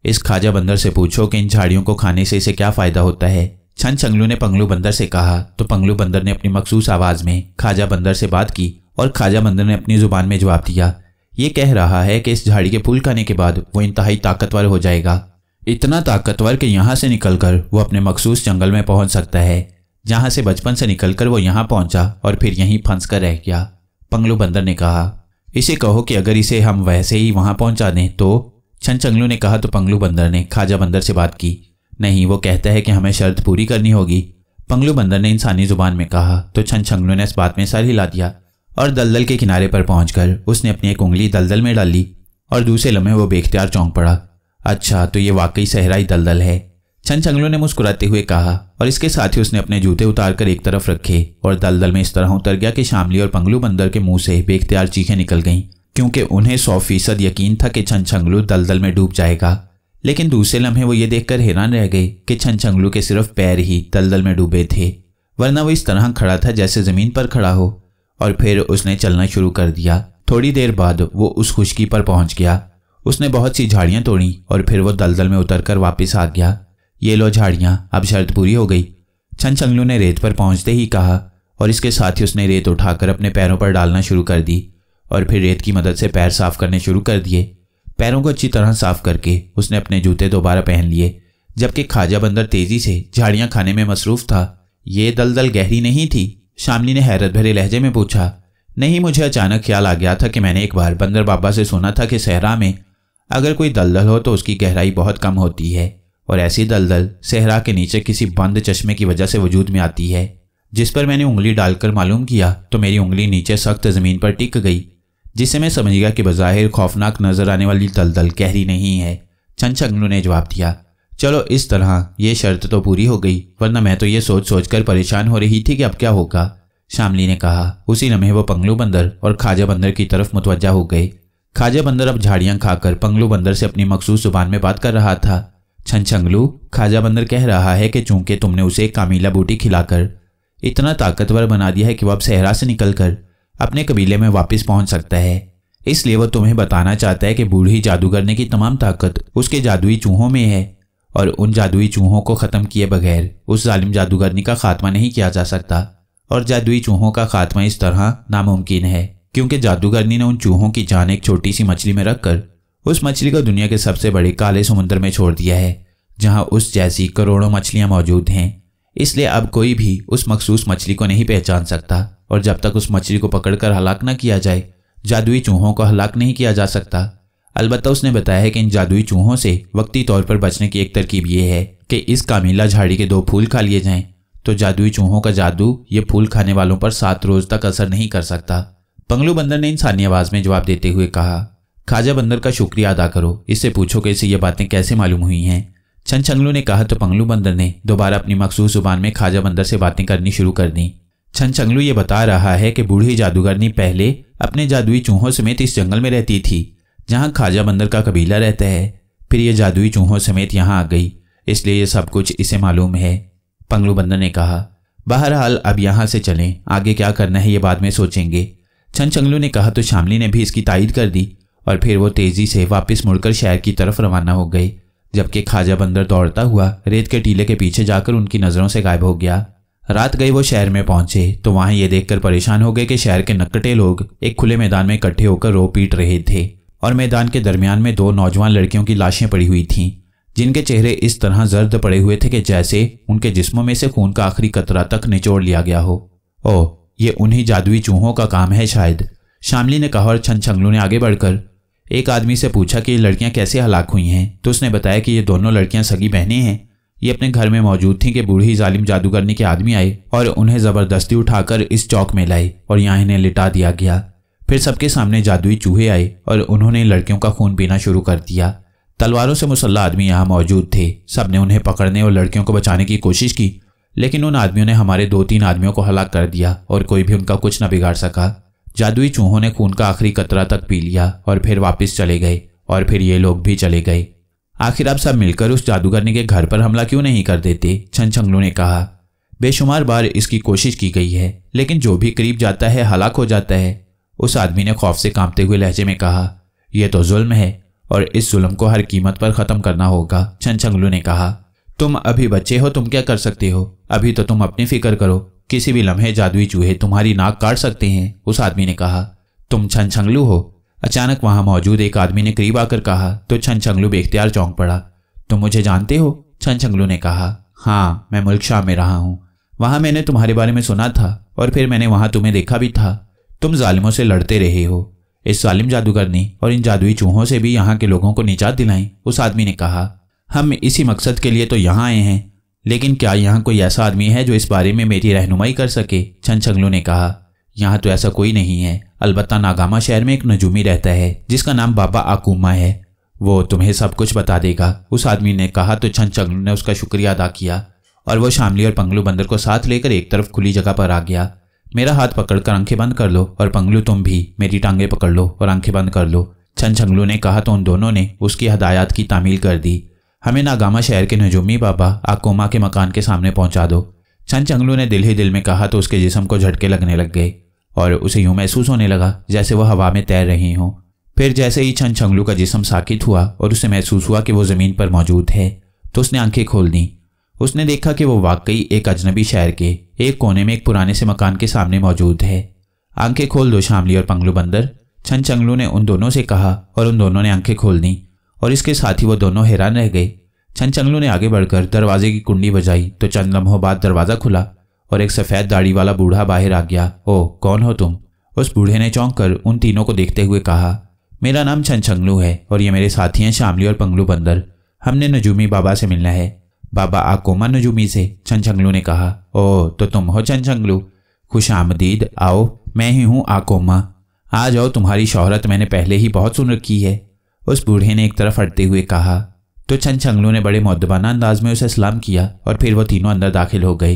इस खाजा बंदर से पूछो कि इन झाड़ियों को खाने से इसे क्या फ़ायदा होता है छन छंगलू ने पंगलू बंदर से कहा तो पंगलू बंदर ने अपनी मखसूस आवाज़ में खाजा बंदर से बात की और खाजा बंदर ने अपनी ज़ुबान में जवाब दिया ये कह रहा है कि इस झाड़ी के फूल खाने के बाद वो इंतहाई ताकतवर हो जाएगा इतना ताकतवर कि यहाँ से निकलकर वो अपने मखसूस जंगल में पहुंच सकता है जहां से बचपन से निकलकर वो यहाँ पहुंचा और फिर यहीं फंस कर रह गया पंगलू बंदर ने कहा इसे कहो कि अगर इसे हम वैसे ही वहां पहुंचा दें तो छन चंगलू ने कहा तो पंगलू बंदर ने खाजा बंदर से बात की नहीं वो कहता है कि हमें शर्त पूरी करनी होगी पंगलू बंदर ने इंसानी जुबान में कहा तो छन चंगलू ने इस बात में सर हिला दिया और दलदल के किनारे पर पहुंचकर उसने अपनी एक उंगली दलदल में डाली और दूसरे लम्हे वो बेख्तियार चौंक पड़ा अच्छा तो ये वाकई सहराई दलदल है छन चंगलू ने मुस्कुराते हुए कहा और इसके साथ ही उसने अपने जूते उतार कर एक तरफ रखे और दलदल में इस तरह उतर गया कि शामली और पंगलू बंदर के मुंह से बेख्तियार चीखें निकल गईं क्योंकि उन्हें सौ फीसद यकीन था कि छनछंगलू दलदल में डूब जाएगा लेकिन दूसरे लम्हे वो ये देखकर हैरान रह गए कि छनछंगलू के सिर्फ पैर ही दलदल में डूबे थे वरना वो इस तरह खड़ा था जैसे ज़मीन पर खड़ा हो और फिर उसने चलना शुरू कर दिया थोड़ी देर बाद वो उस खुश्की पर पहुंच गया उसने बहुत सी झाड़ियाँ तोड़ी और फिर वो दलदल में उतर कर वापस आ गया ये लो झाड़ियाँ अब शर्त पूरी हो गई छन छंगलू ने रेत पर पहुंचते ही कहा और इसके साथ ही उसने रेत उठाकर अपने पैरों पर डालना शुरू कर दी और फिर रेत की मदद से पैर साफ करने शुरू कर दिए पैरों को अच्छी तरह साफ करके उसने अपने जूते दोबारा पहन लिए जबकि खाजा बंदर तेजी से झाड़ियां खाने में मसरूफ था ये दलदल गहरी नहीं थी शामली ने हैरत भरे लहजे में पूछा नहीं मुझे अचानक ख्याल आ गया था कि मैंने एक बार बंदर बाबा से सुना था कि सहरा में अगर कोई दलदल हो तो उसकी गहराई बहुत कम होती है और ऐसी दलदल सहरा के नीचे किसी बंद चश्मे की वजह से वजूद में आती है जिस पर मैंने उंगली डालकर मालूम किया तो मेरी उंगली नीचे सख्त जमीन पर टिक गई जिससे मैं समझेगा कि बज़ाहिर खौफनाक नजर आने वाली दलदल गहरी नहीं है चंचंगलू ने जवाब दिया चलो इस तरह ये शर्त तो पूरी हो गई वरना मैं तो ये सोच सोच कर परेशान हो रही थी कि अब क्या होगा शामली ने कहा उसी लम्हे वो पंगलू बंदर और खाजा बंदर की तरफ मुतवजा हो गए खाजा बंदर अब झाड़ियाँ खाकर पंगलू बंदर से अपनी मखसूस जुबान में बात कर रहा था छंछंगलू खाजा बंदर कह रहा है कि चूंकि तुमने उसे कामीला बूटी खिलाकर इतना ताकतवर बना दिया है कि वह अब सहरा से निकलकर अपने कबीले में वापस पहुंच सकता है इसलिए वह तुम्हें बताना चाहता है कि बूढ़ी जादूगरने की तमाम ताकत उसके जादुई चूहों में है और उन जादुई चूहों को ख़त्म किए बगैर उस जालिम जादूगरनी का खात्मा नहीं किया जा सकता और जादुई चूहों का खात्मा इस तरह नामुमकिन है क्योंकि जादूगरनी ने उन चूहों की जान एक छोटी सी मछली में रखकर उस मछली को दुनिया के सबसे बड़े काले समुद्र में छोड़ दिया है जहां उस जैसी करोड़ों मछलियां मौजूद हैं इसलिए अब कोई भी उस मखसूस मछली को नहीं पहचान सकता और जब तक उस मछली को पकड़कर हलाक न किया जाए जादुई चूहों को हलाक नहीं किया जा सकता अलबत्त उसने बताया है कि इन जादुई चूहों से वक्ती तौर पर बचने की एक तरकीब यह है कि इस कामीला झाड़ी के दो फूल खा लिए जाएं तो जादुई चूहों का जादू ये फूल खाने वालों पर सात रोज तक असर नहीं कर सकता पंगलू बंदर ने इंसानी आवाज में जवाब देते हुए कहा खाजा बंदर का शुक्रिया अदा करो इससे पूछो कि इसे ये बातें कैसे मालूम हुई हैं छन छंगलू ने कहा तो पंगलू बंदर ने दोबारा अपनी मखसूस जुबान में खाजा बंदर से बातें करनी शुरू कर दी छन चंगलू ये बता रहा है कि बूढ़ी जादूगरनी पहले अपने जादुई चूहों समेत इस जंगल में रहती थी जहाँ खाजा बंदर का कबीला रहता है फिर ये जादुई चूहों समेत यहाँ आ गई इसलिए ये सब कुछ इसे मालूम है पंगलू बंदर ने कहा बहरहाल अब यहाँ से चलें आगे क्या करना है ये बाद में सोचेंगे छन चंगलू ने कहा तो शामली ने भी इसकी तायद कर दी और फिर वो तेज़ी से वापस मुड़कर शहर की तरफ रवाना हो गए जबकि खाजा बंदर दौड़ता हुआ रेत के टीले के पीछे जाकर उनकी नज़रों से गायब हो गया रात गई वो शहर में पहुंचे तो वहां ये देखकर परेशान हो गए कि शहर के नकटे लोग एक खुले मैदान में इकट्ठे होकर रो पीट रहे थे और मैदान के दरमियान में दो नौजवान लड़कियों की लाशें पड़ी हुई थीं जिनके चेहरे इस तरह जर्द पड़े हुए थे कि जैसे उनके जिस्मों में से खून का आखिरी कतरा तक निचोड़ लिया गया हो ओ ये उन्हीं जादुई चूहों का काम है शायद शामली ने कहा और छन छंगलू ने आगे बढ़कर एक आदमी से पूछा कि ये लड़कियां कैसे हलाक हुई हैं तो उसने बताया कि ये दोनों लड़कियां सगी बहनें हैं ये अपने घर में मौजूद थी कि बूढ़ी जालिम जादूगरनी के आदमी आए और उन्हें ज़बरदस्ती उठाकर इस चौक में लाए और यहाँ इन्हें लिटा दिया गया फिर सबके सामने जादुई चूहे आए और उन्होंने लड़कियों का खून पीना शुरू कर दिया तलवारों से मुसल्ला आदमी यहाँ मौजूद थे सब ने उन्हें पकड़ने और लड़कियों को बचाने की कोशिश की लेकिन उन आदमियों ने हमारे दो तीन आदमियों को हलाक कर दिया और कोई भी उनका कुछ न बिगाड़ सका जादुई चूहों ने खून का आखिरी कतरा तक पी लिया और फिर वापस चले गए और फिर ये लोग भी चले गए आखिर आप सब मिलकर उस जादूगरनी के घर पर हमला क्यों नहीं कर देते छनछंगलू ने कहा बेशुमार बार इसकी कोशिश की गई है लेकिन जो भी करीब जाता है हलाक हो जाता है उस आदमी ने खौफ से कांपते हुए लहजे में कहा यह तो जुल्म है और इस जुल्म को हर कीमत पर ख़त्म करना होगा छनछंगलू ने कहा तुम अभी बच्चे हो तुम क्या कर सकते हो अभी तो तुम अपनी फिक्र करो किसी भी लम्हे जादुई चूहे तुम्हारी नाक काट सकते हैं उस आदमी ने कहा तुम छनछंगलू हो अचानक वहां मौजूद एक आदमी ने करीब आकर कहा तो छन छंगलू बेख्तियार चौंक पड़ा तुम मुझे जानते हो छन छंगलू ने कहा हाँ मैं मुल्क शाह में रहा हूँ वहां मैंने तुम्हारे बारे में सुना था और फिर मैंने वहां तुम्हें देखा भी था तुम जालिमों से लड़ते रहे हो इस जालिम जादूगर ने और इन जादुई चूहों से भी यहाँ के लोगों को निजात दिलाई उस आदमी ने कहा हम इसी मकसद के लिए तो यहाँ आए हैं लेकिन क्या यहाँ कोई ऐसा आदमी है जो इस बारे में मेरी रहनुमाई कर सके छन छंगलू ने कहा यहाँ तो ऐसा कोई नहीं है अलबत्ता नागामा शहर में एक नजूमी रहता है जिसका नाम बाबा आकुमा है वो तुम्हें सब कुछ बता देगा उस आदमी ने कहा तो छन चंगलू ने उसका शुक्रिया अदा किया और वह शामली और पंगलू बंदर को साथ लेकर एक तरफ खुली जगह पर आ गया मेरा हाथ पकड़कर आंखें बंद कर लो और पंगलू तुम भी मेरी टांगे पकड़ लो और आंखें बंद कर लो छन छंगलू ने कहा तो उन दोनों ने उसकी हदायत की तामील कर दी हमें नागामा शहर के नजूमी बाबा आकोमा के मकान के सामने पहुंचा दो सन चंगलू ने दिल ही दिल में कहा तो उसके जिसम को झटके लगने लग गए और उसे यूं महसूस होने लगा जैसे वह हवा में तैर रही हो फिर जैसे ही छन छंगलू का जिसम साकित हुआ और उसे महसूस हुआ कि वो ज़मीन पर मौजूद है तो उसने आंखें खोल दी उसने देखा कि वो वाकई एक अजनबी शहर के एक कोने में एक पुराने से मकान के सामने मौजूद है आंखें खोल दो शामली और पंगलू बंदर छन चंगलू ने उन दोनों से कहा और उन दोनों ने आंखें खोल दी और इसके साथ ही वो दोनों हैरान रह गए छन ने आगे बढ़कर दरवाजे की कुंडी बजाई तो चंद लम्हों बाद दरवाज़ा खुला और एक सफ़ेद दाढ़ी वाला बूढ़ा बाहर आ गया ओ कौन हो तुम उस बूढ़े ने चौंक कर उन तीनों को देखते हुए कहा मेरा नाम छन है और ये मेरे साथी हैं शामली और पंगलू बंदर हमने नजूमी बाबा से मिलना है बाबा आकोमा नजूमी से छन ने कहा ओ तो तुम हो छन खुश आमदीद आओ मैं ही हूँ आकोमा आ जाओ तुम्हारी शोहरत मैंने पहले ही बहुत सुन रखी है उस बूढ़े ने एक तरफ अटते हुए कहा तो चंद चंगलू ने बड़े मौदबाना अंदाज में उसे सलाम किया और फिर वो तीनों अंदर दाखिल हो गए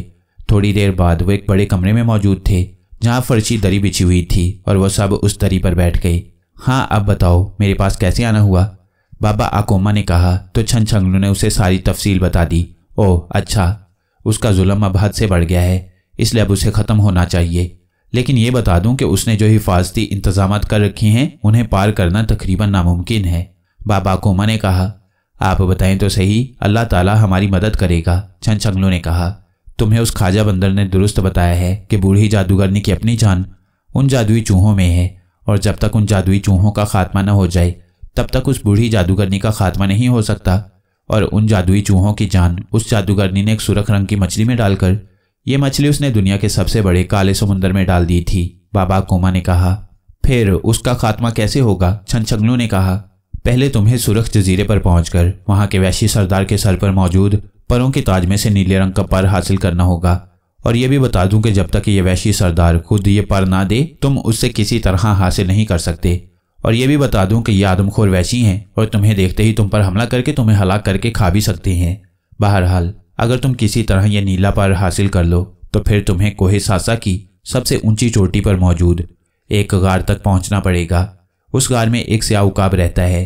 थोड़ी देर बाद वो एक बड़े कमरे में मौजूद थे जहाँ फर्शी दरी बिछी हुई थी और वह सब उस दरी पर बैठ गई हाँ अब बताओ मेरे पास कैसे आना हुआ बाबा आकोमा ने कहा तो छन छंगलू ने उसे सारी तफसील बता दी ओह अच्छा उसका जुल्म अब हद से बढ़ गया है इसलिए अब उसे ख़त्म होना चाहिए लेकिन ये बता दूं कि उसने जो हिफाजती इंतजाम कर रखे हैं उन्हें पार करना तकरीबन नामुमकिन है बाबा आकोमा ने कहा आप बताएं तो सही अल्लाह ताला हमारी मदद करेगा छन छंगलू ने कहा तुम्हें उस खाजा बंदर ने दुरुस्त बताया है कि बूढ़ी जादूगरनी की अपनी जान उन जादुई चूहों में है और जब तक उन जादुई चूहों का खात्मा न हो जाए तब तक उस बूढ़ी जादूगरनी का खात्मा नहीं हो सकता और उन जादुई चूहों की जान उस जादूगरनी ने एक सुरख रंग की मछली में डालकर ये मछली उसने दुनिया के सबसे बड़े काले समुंदर में डाल दी थी बाबा कोमा ने कहा फिर उसका खात्मा कैसे होगा छनछगलू ने कहा पहले तुम्हें सुरख जजीरे पर पहुंचकर वहां के वैशी सरदार के सर पर मौजूद परों के ताज में से नीले रंग का पर हासिल करना होगा और यह भी बता दूं कि जब तक ये वैशी सरदार खुद ये पर ना दे तुम उससे किसी तरह हासिल नहीं कर सकते और यह भी बता दूं कि ये आदमखोर वैशी हैं और तुम्हें देखते ही तुम पर हमला करके तुम्हें हलाक करके खा भी सकते हैं बहरहाल अगर तुम किसी तरह यह नीला पर हासिल कर लो तो फिर तुम्हें कोहे सासा की सबसे ऊंची चोटी पर मौजूद एक गार तक पहुंचना पड़ेगा उस गार में एक स्याह उकाब रहता है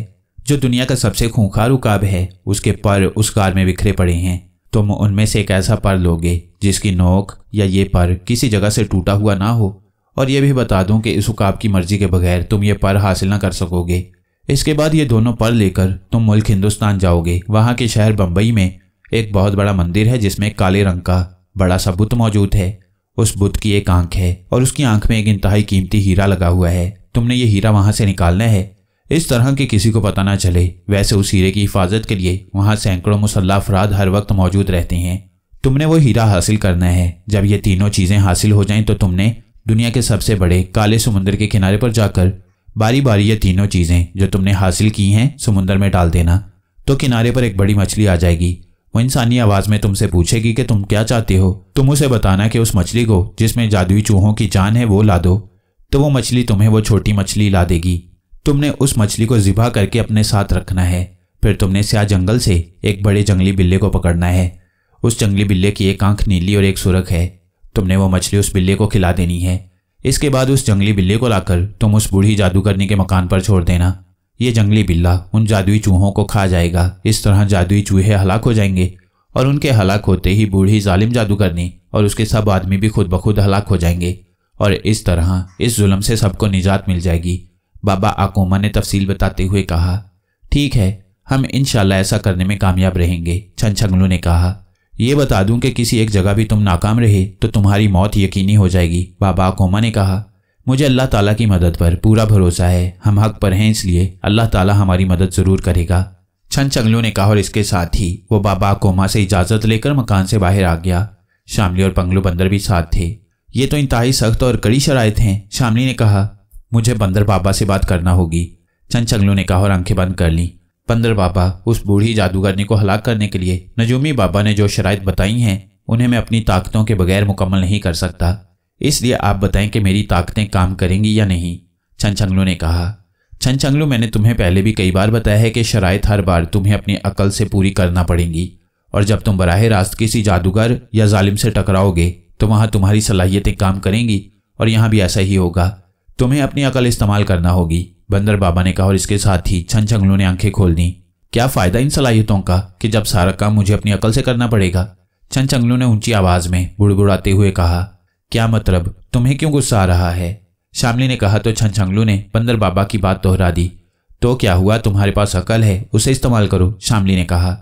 जो दुनिया का सबसे खूंखार उकाब है उसके पर उस गार में बिखरे पड़े हैं तुम उनमें से एक ऐसा पर लोगे जिसकी नोक या ये पर किसी जगह से टूटा हुआ ना हो और यह भी बता दूं कि इस उकाब की मर्जी के बगैर तुम ये पर हासिल ना कर सकोगे इसके बाद ये दोनों पर लेकर तुम मुल्क हिंदुस्तान जाओगे वहाँ के शहर बम्बई में एक बहुत बड़ा मंदिर है जिसमें काले रंग का बड़ा सा बुत मौजूद है उस बुत की एक आंख है और उसकी आंख में एक इंतहाई कीमती हीरा लगा हुआ है तुमने ये हीरा वहां से निकालना है इस तरह के किसी को पता ना चले वैसे उस हीरे की हिफाजत के लिए वहां सैकड़ों मुसल्ला अफराद हर वक्त मौजूद रहते हैं तुमने वो हीरा हासिल करना है जब ये तीनों चीज़ें हासिल हो जाएं तो तुमने दुनिया के सबसे बड़े काले समुंदर के किनारे पर जाकर बारी बारी ये तीनों चीज़ें जो तुमने हासिल की हैं समुंदर में डाल देना तो किनारे पर एक बड़ी मछली आ जाएगी वो इंसानी आवाज़ में तुमसे पूछेगी कि तुम क्या चाहते हो तुम उसे बताना कि उस मछली को जिसमें जादुई चूहों की जान है वो ला दो तो वो मछली तुम्हें वो छोटी मछली ला देगी तुमने उस मछली को जिबा करके अपने साथ रखना है फिर तुमने स्या जंगल से एक बड़े जंगली बिल्ले को पकड़ना है उस जंगली बिल्ले की एक आंख नीली और एक सुरख है तुमने वो मछली उस बिल्ले को खिला देनी है इसके बाद उस जंगली बिल्ले को लाकर तुम उस बूढ़ी जादूगरनी के मकान पर छोड़ देना ये जंगली बिल्ला उन जादुई चूहों को खा जाएगा इस तरह जादुई चूहे हलाक हो जाएंगे और उनके हलाक होते ही बूढ़ी जालिम जादूगरनी और उसके सब आदमी भी खुद बखुद हलाक हो जाएंगे और इस तरह इस जुल्म से सबको निजात मिल जाएगी बाबा आकोमा ने तफसील बताते हुए कहा ठीक है हम इन ऐसा करने में कामयाब रहेंगे छंगलू ने कहा यह बता दूं कि किसी एक जगह भी तुम नाकाम रहे तो तुम्हारी मौत यकीनी हो जाएगी बाबा आकोमा ने कहा मुझे अल्लाह ताला की मदद पर पूरा भरोसा है हम हक पर हैं इसलिए अल्लाह ताला हमारी मदद ज़रूर करेगा छन चंगलू ने कहा और इसके साथ ही वो बाबा आकोमा से इजाज़त लेकर मकान से बाहर आ गया शामली और पंगलू बंदर भी साथ थे ये तो इंतहाई सख्त और कड़ी शराइत हैं शामली ने कहा मुझे बंदर बाबा से बात करना होगी चंचंगलू ने कहा और आंखें बंद कर लीं बंदर बाबा उस बूढ़ी जादूगरनी को हलाक करने के लिए नजूमी बाबा ने जो शराय बताई हैं उन्हें मैं अपनी ताकतों के बगैर मुकम्मल नहीं कर सकता इसलिए आप बताएं कि मेरी ताकतें काम करेंगी या नहीं चंचंगलू ने कहा चंचंगलू मैंने तुम्हें पहले भी कई बार बताया है कि शराय हर बार तुम्हें अपनी अकल से पूरी करना पड़ेंगी और जब तुम बराह रास्त किसी जादूगर या जालिम से टकराओगे तो वहां तुम्हारी सलाहियतें काम करेंगी और यहां भी ऐसा ही होगा तुम्हें अपनी अकल इस्तेमाल करना होगी बंदर बाबा ने कहा और इसके साथ ही छन छंगलों ने आंखें खोल दी क्या फ़ायदा इन सलाहियतों का कि जब सारा काम मुझे अपनी अकल से करना पड़ेगा छन चंगलू ने ऊंची आवाज़ में बुड़बुड़ाते हुए कहा क्या मतलब तुम्हें क्यों गुस्सा आ रहा है शामली ने कहा तो छन ने बंदर बाबा की बात दोहरा दी तो क्या हुआ तुम्हारे पास अकल है उसे इस्तेमाल करो शामली ने कहा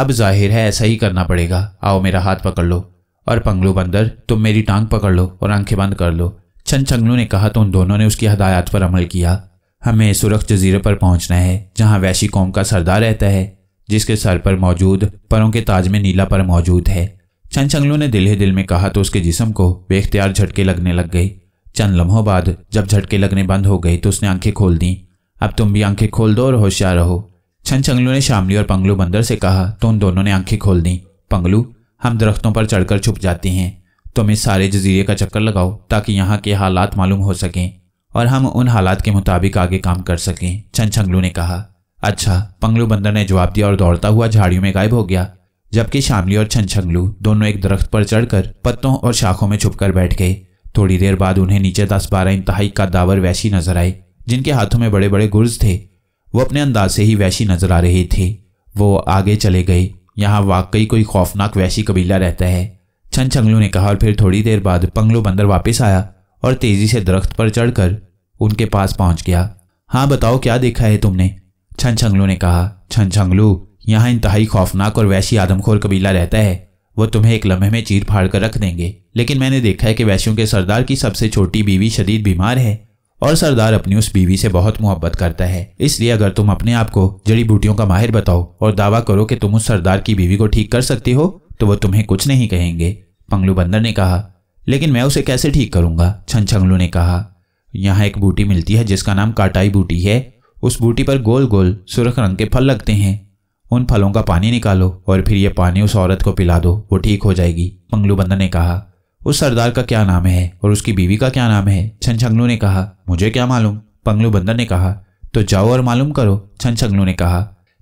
अब जाहिर है ऐसा ही करना पड़ेगा आओ मेरा हाथ पकड़ लो और पंगलू बंदर तुम मेरी टांग पकड़ लो और आंखें बंद कर लो छन चंगलू ने कहा तो उन दोनों ने उसकी हदायत पर अमल किया हमें सुरख जजीरे पर पहुंचना है जहां वैशी कौम का सरदार रहता है जिसके सर पर मौजूद परों के ताज में नीला पर मौजूद है छन चंगलू ने दिल ही दिल में कहा तो उसके जिसम को बेख्तियार झटके लगने लग गई चंद लम्हों बाद जब झटके लगने बंद हो गई तो उसने आंखें खोल दी अब तुम भी आंखें खोल दो और होशियार रहो छन चंगलू ने शामली और पंगलू बंदर से कहा तो उन दोनों ने आंखें खोल दी पंगलू हम दरख्तों पर चढ़कर छुप जाते हैं तुम इस सारे जजीरे का चक्कर लगाओ ताकि यहाँ के हालात मालूम हो सकें और हम उन हालात के मुताबिक आगे काम कर सकें छन छंगलू ने कहा अच्छा पंगलू बंदर ने जवाब दिया और दौड़ता हुआ झाड़ियों में गायब हो गया जबकि शामली और छन छंगलू दोनों एक दरख्त पर चढ़कर पत्तों और शाखों में छुपकर बैठ गए थोड़ी देर बाद उन्हें नीचे दस बारह इंतहाई दावर वैशी नजर आए जिनके हाथों में बड़े बड़े गुर्ज थे वो अपने अंदाज से ही वैशी नजर आ रहे थे वो आगे चले गए यहाँ वाकई कोई खौफनाक वैशी कबीला रहता है छन छंगलू ने कहा और फिर थोड़ी देर बाद पंगलो बंदर वापस आया और तेजी से दरख्त पर चढ़कर उनके पास पहुंच गया हाँ बताओ क्या देखा है तुमने छन छंगलू ने कहा छन छंगलू यहाँ इंतहाई खौफनाक और वैशी आदमखोर कबीला रहता है वो तुम्हें एक लम्हे में चीर फाड़ कर रख देंगे लेकिन मैंने देखा है कि वैशियों के सरदार की सबसे छोटी बीवी शदीद बीमार है और सरदार अपनी उस बीवी से बहुत मोहब्बत करता है इसलिए अगर तुम अपने आप को जड़ी बूटियों का माहिर बताओ और दावा करो कि तुम उस सरदार की बीवी को ठीक कर सकती हो तो वो तुम्हें कुछ नहीं कहेंगे पंगलू बंदर ने कहा लेकिन मैं उसे कैसे ठीक करूंगा छन छंगलू ने कहा यहाँ एक बूटी मिलती है जिसका नाम काटाई बूटी है उस बूटी पर गोल गोल सुरख रंग के फल लगते हैं उन फलों का पानी निकालो और फिर यह पानी उस औरत को पिला दो वो ठीक हो जाएगी पंगलू बंदर ने कहा उस सरदार का क्या नाम है और उसकी बीवी का क्या नाम है छन छंगलू ने कहा मुझे क्या मालूम पंगलू बंदर ने कहा तो जाओ और मालूम करो छन छंगलू ने कहा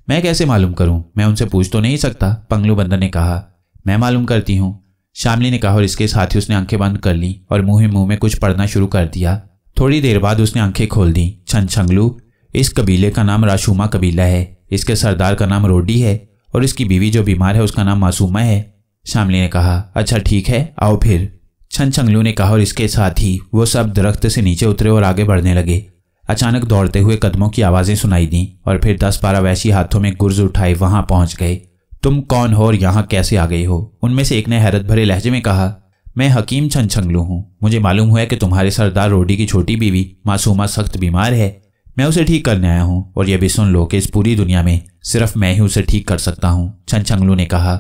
मैं कैसे मालूम करूं मैं उनसे पूछ तो नहीं सकता पंगलू बंदर ने कहा मैं मालूम करती हूँ शामली ने कहा और इसके साथ ही उसने आंखें बंद कर ली और मुंह ही मुंह में कुछ पढ़ना शुरू कर दिया थोड़ी देर बाद उसने आंखें खोल दी छन छंगलू इस कबीले का नाम राशुमा कबीला है इसके सरदार का नाम रोडी है और इसकी बीवी जो बीमार है उसका नाम मासूमा है शामली ने कहा अच्छा ठीक है आओ फिर छन छंगलू ने कहा और इसके साथ ही वो सब दरख्त से नीचे उतरे और आगे बढ़ने लगे अचानक दौड़ते हुए कदमों की आवाज़ें सुनाई दीं और फिर दस बारह वैसी हाथों में गुर्ज उठाए वहां पहुंच गए तुम कौन हो और यहाँ कैसे आ गए हो उनमें से एक ने हैरत भरे लहजे में कहा मैं हकीम छन छंगलू हूँ मुझे मालूम हुआ कि तुम्हारे सरदार रोडी की छोटी बीवी मासूमा सख्त बीमार है मैं उसे ठीक करने आया हूँ और यह भी सुन लो कि इस पूरी दुनिया में सिर्फ मैं ही उसे ठीक कर सकता हूँ छन छंगलू ने कहा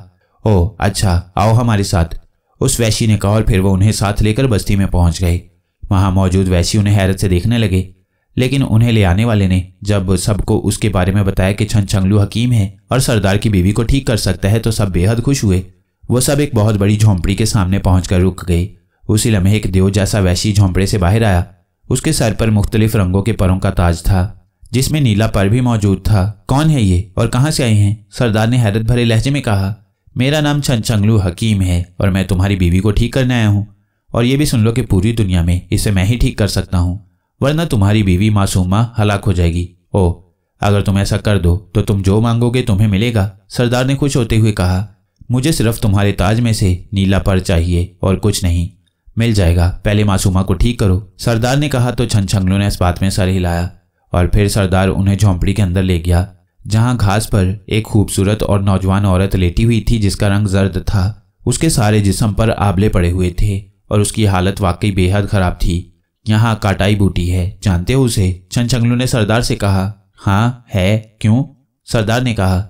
ओ अच्छा आओ हमारे साथ उस वैशी ने कहा और फिर वो उन्हें साथ लेकर बस्ती में पहुंच गए वहां मौजूद वैशी उन्हें हैरत से देखने लगे लेकिन उन्हें ले आने वाले ने जब सबको उसके बारे में बताया कि छन छंगलू हकीम है और सरदार की बीवी को ठीक कर सकता है तो सब बेहद खुश हुए वो सब एक बहुत बड़ी झोंपड़ी के सामने पहुंचकर रुक गए उसी लम्हे एक देव जैसा वैशी झोंपड़े से बाहर आया उसके सर पर मुख्तलिफ रंगों के परों का ताज था जिसमें नीला पर भी मौजूद था कौन है ये और कहाँ से आए हैं सरदार ने हैरत भरे लहजे में कहा मेरा नाम चंचंगलू हकीम है और मैं तुम्हारी बीवी को ठीक करने आया हूँ और ये भी सुन लो कि पूरी दुनिया में इसे मैं ही ठीक कर सकता हूँ वरना तुम्हारी बीवी मासूमा हलाक हो जाएगी ओ अगर तुम ऐसा कर दो तो तुम जो मांगोगे तुम्हें मिलेगा सरदार ने खुश होते हुए कहा मुझे सिर्फ तुम्हारे ताज में से नीला पर चाहिए और कुछ नहीं मिल जाएगा पहले मासूमा को ठीक करो सरदार ने कहा तो छनछंगलू ने इस बात में सर हिलाया और फिर सरदार उन्हें झोंपड़ी के अंदर ले गया जहां घास पर एक खूबसूरत और नौजवान औरत लेटी हुई थी जिसका रंग जर्द था उसके सारे जिसम पर आबले पड़े हुए थे और उसकी हालत वाकई बेहद खराब थी यहाँ काटाई बूटी है जानते हो उसे छनछंगलू ने सरदार से कहा हाँ है क्यों सरदार ने कहा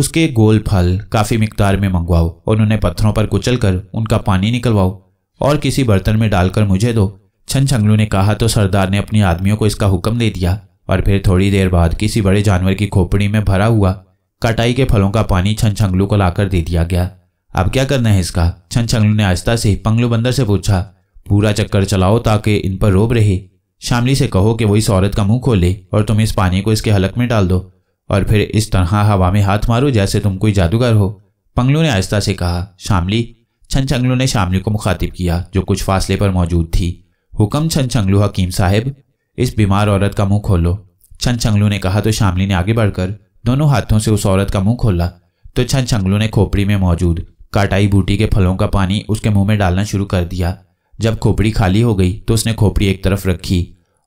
उसके गोल फल काफ़ी मकदार में मंगवाओ और उन्हें पत्थरों पर कुचल कर उनका पानी निकलवाओ और किसी बर्तन में डालकर मुझे दो छनछंगलू छंगलू ने कहा तो सरदार ने अपने आदमियों को इसका हुक्म दे दिया और फिर थोड़ी देर बाद किसी बड़े जानवर की खोपड़ी में भरा हुआ कटाई के फलों का पानी छनछंगलू को लाकर दे दिया गया अब क्या करना है इसका छनछंगलू ने आस्था से पंगलू बंदर से पूछा पूरा चक्कर चलाओ ताकि इन पर रोब रहे शामली से कहो कि वो इस औरत का मुंह खोले और तुम इस पानी को इसके हलक में डाल दो और फिर इस तरह हवा में हाथ मारो जैसे तुम कोई जादूगर हो पंगलू ने आस्था से कहा शामली छनछंगलू ने शामली को मुखातिब किया जो कुछ फासले पर मौजूद थी हुक्म छनछंगलू हकीम साहब इस बीमार औरत का मुंह खोलो छन छंगलू ने कहा तो शामली ने आगे बढ़कर दोनों हाथों से उस औरत का मुंह खोला तो छन छंगलू ने खोपड़ी में मौजूद काटाई बूटी के फलों का पानी उसके मुंह में डालना शुरू कर दिया जब खोपड़ी खाली हो गई तो उसने खोपड़ी एक तरफ रखी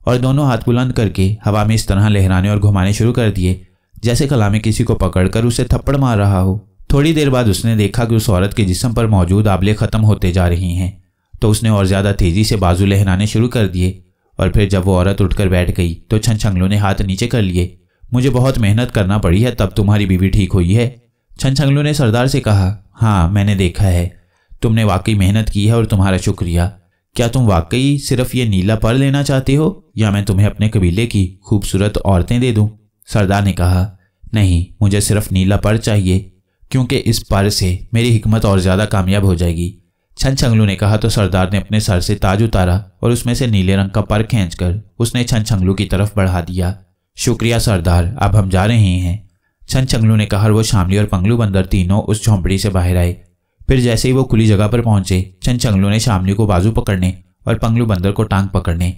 और दोनों हाथ बुलंद करके हवा में इस तरह लहराने और घुमाने शुरू कर दिए जैसे कला में किसी को पकड़कर उसे थप्पड़ मार रहा हो थोड़ी देर बाद उसने देखा कि उस औरत के जिसम पर मौजूद आबले ख़त्म होते जा रही हैं तो उसने और ज़्यादा तेज़ी से बाजू लहराने शुरू कर दिए और फिर जब वो औरत उठकर बैठ गई तो छन छंगलू ने हाथ नीचे कर लिए मुझे बहुत मेहनत करना पड़ी है तब तुम्हारी बीवी ठीक हुई है छन छंगलू ने सरदार से कहा हाँ मैंने देखा है तुमने वाकई मेहनत की है और तुम्हारा शुक्रिया क्या तुम वाकई सिर्फ ये नीला पर लेना चाहते हो या मैं तुम्हें अपने कबीले की खूबसूरत औरतें दे दूँ सरदार ने कहा नहीं मुझे सिर्फ नीला पर चाहिए क्योंकि इस पर से मेरी हिकमत और ज़्यादा कामयाब हो जाएगी छन छंगलू ने कहा तो सरदार ने अपने सर से ताज उतारा और उसमें से नीले रंग का पर खींचकर उसने छन छंगलू की तरफ बढ़ा दिया शुक्रिया सरदार अब हम जा रहे हैं छन छंगलू ने कहा वो शामली और पंगलू बंदर तीनों उस झोंपड़ी से बाहर आए फिर जैसे ही वो खुली जगह पर पहुंचे छन छंगलू ने शामली को बाजू पकड़ने और पंगलू बंदर को टांग पकड़ने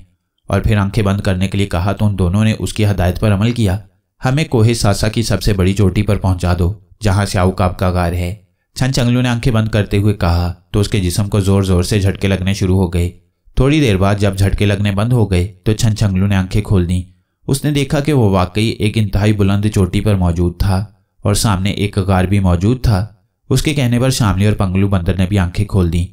और फिर आंखें बंद करने के लिए कहा तो उन दोनों ने उसकी हदायत पर अमल किया हमें कोहे सासा की सबसे बड़ी चोटी पर पहुंचा दो जहां से काब का गार है छन चंगलू ने आंखें बंद करते हुए कहा तो उसके जिसम को जोर जोर से झटके लगने शुरू हो गए थोड़ी देर बाद जब झटके लगने बंद हो गए तो छन चंगलू ने आंखें खोल दी उसने देखा कि वो वाकई एक इंतहाई बुलंद चोटी पर मौजूद था और सामने एक कगार भी मौजूद था उसके कहने पर शामली और पंगलू बंदर ने भी आंखें खोल दी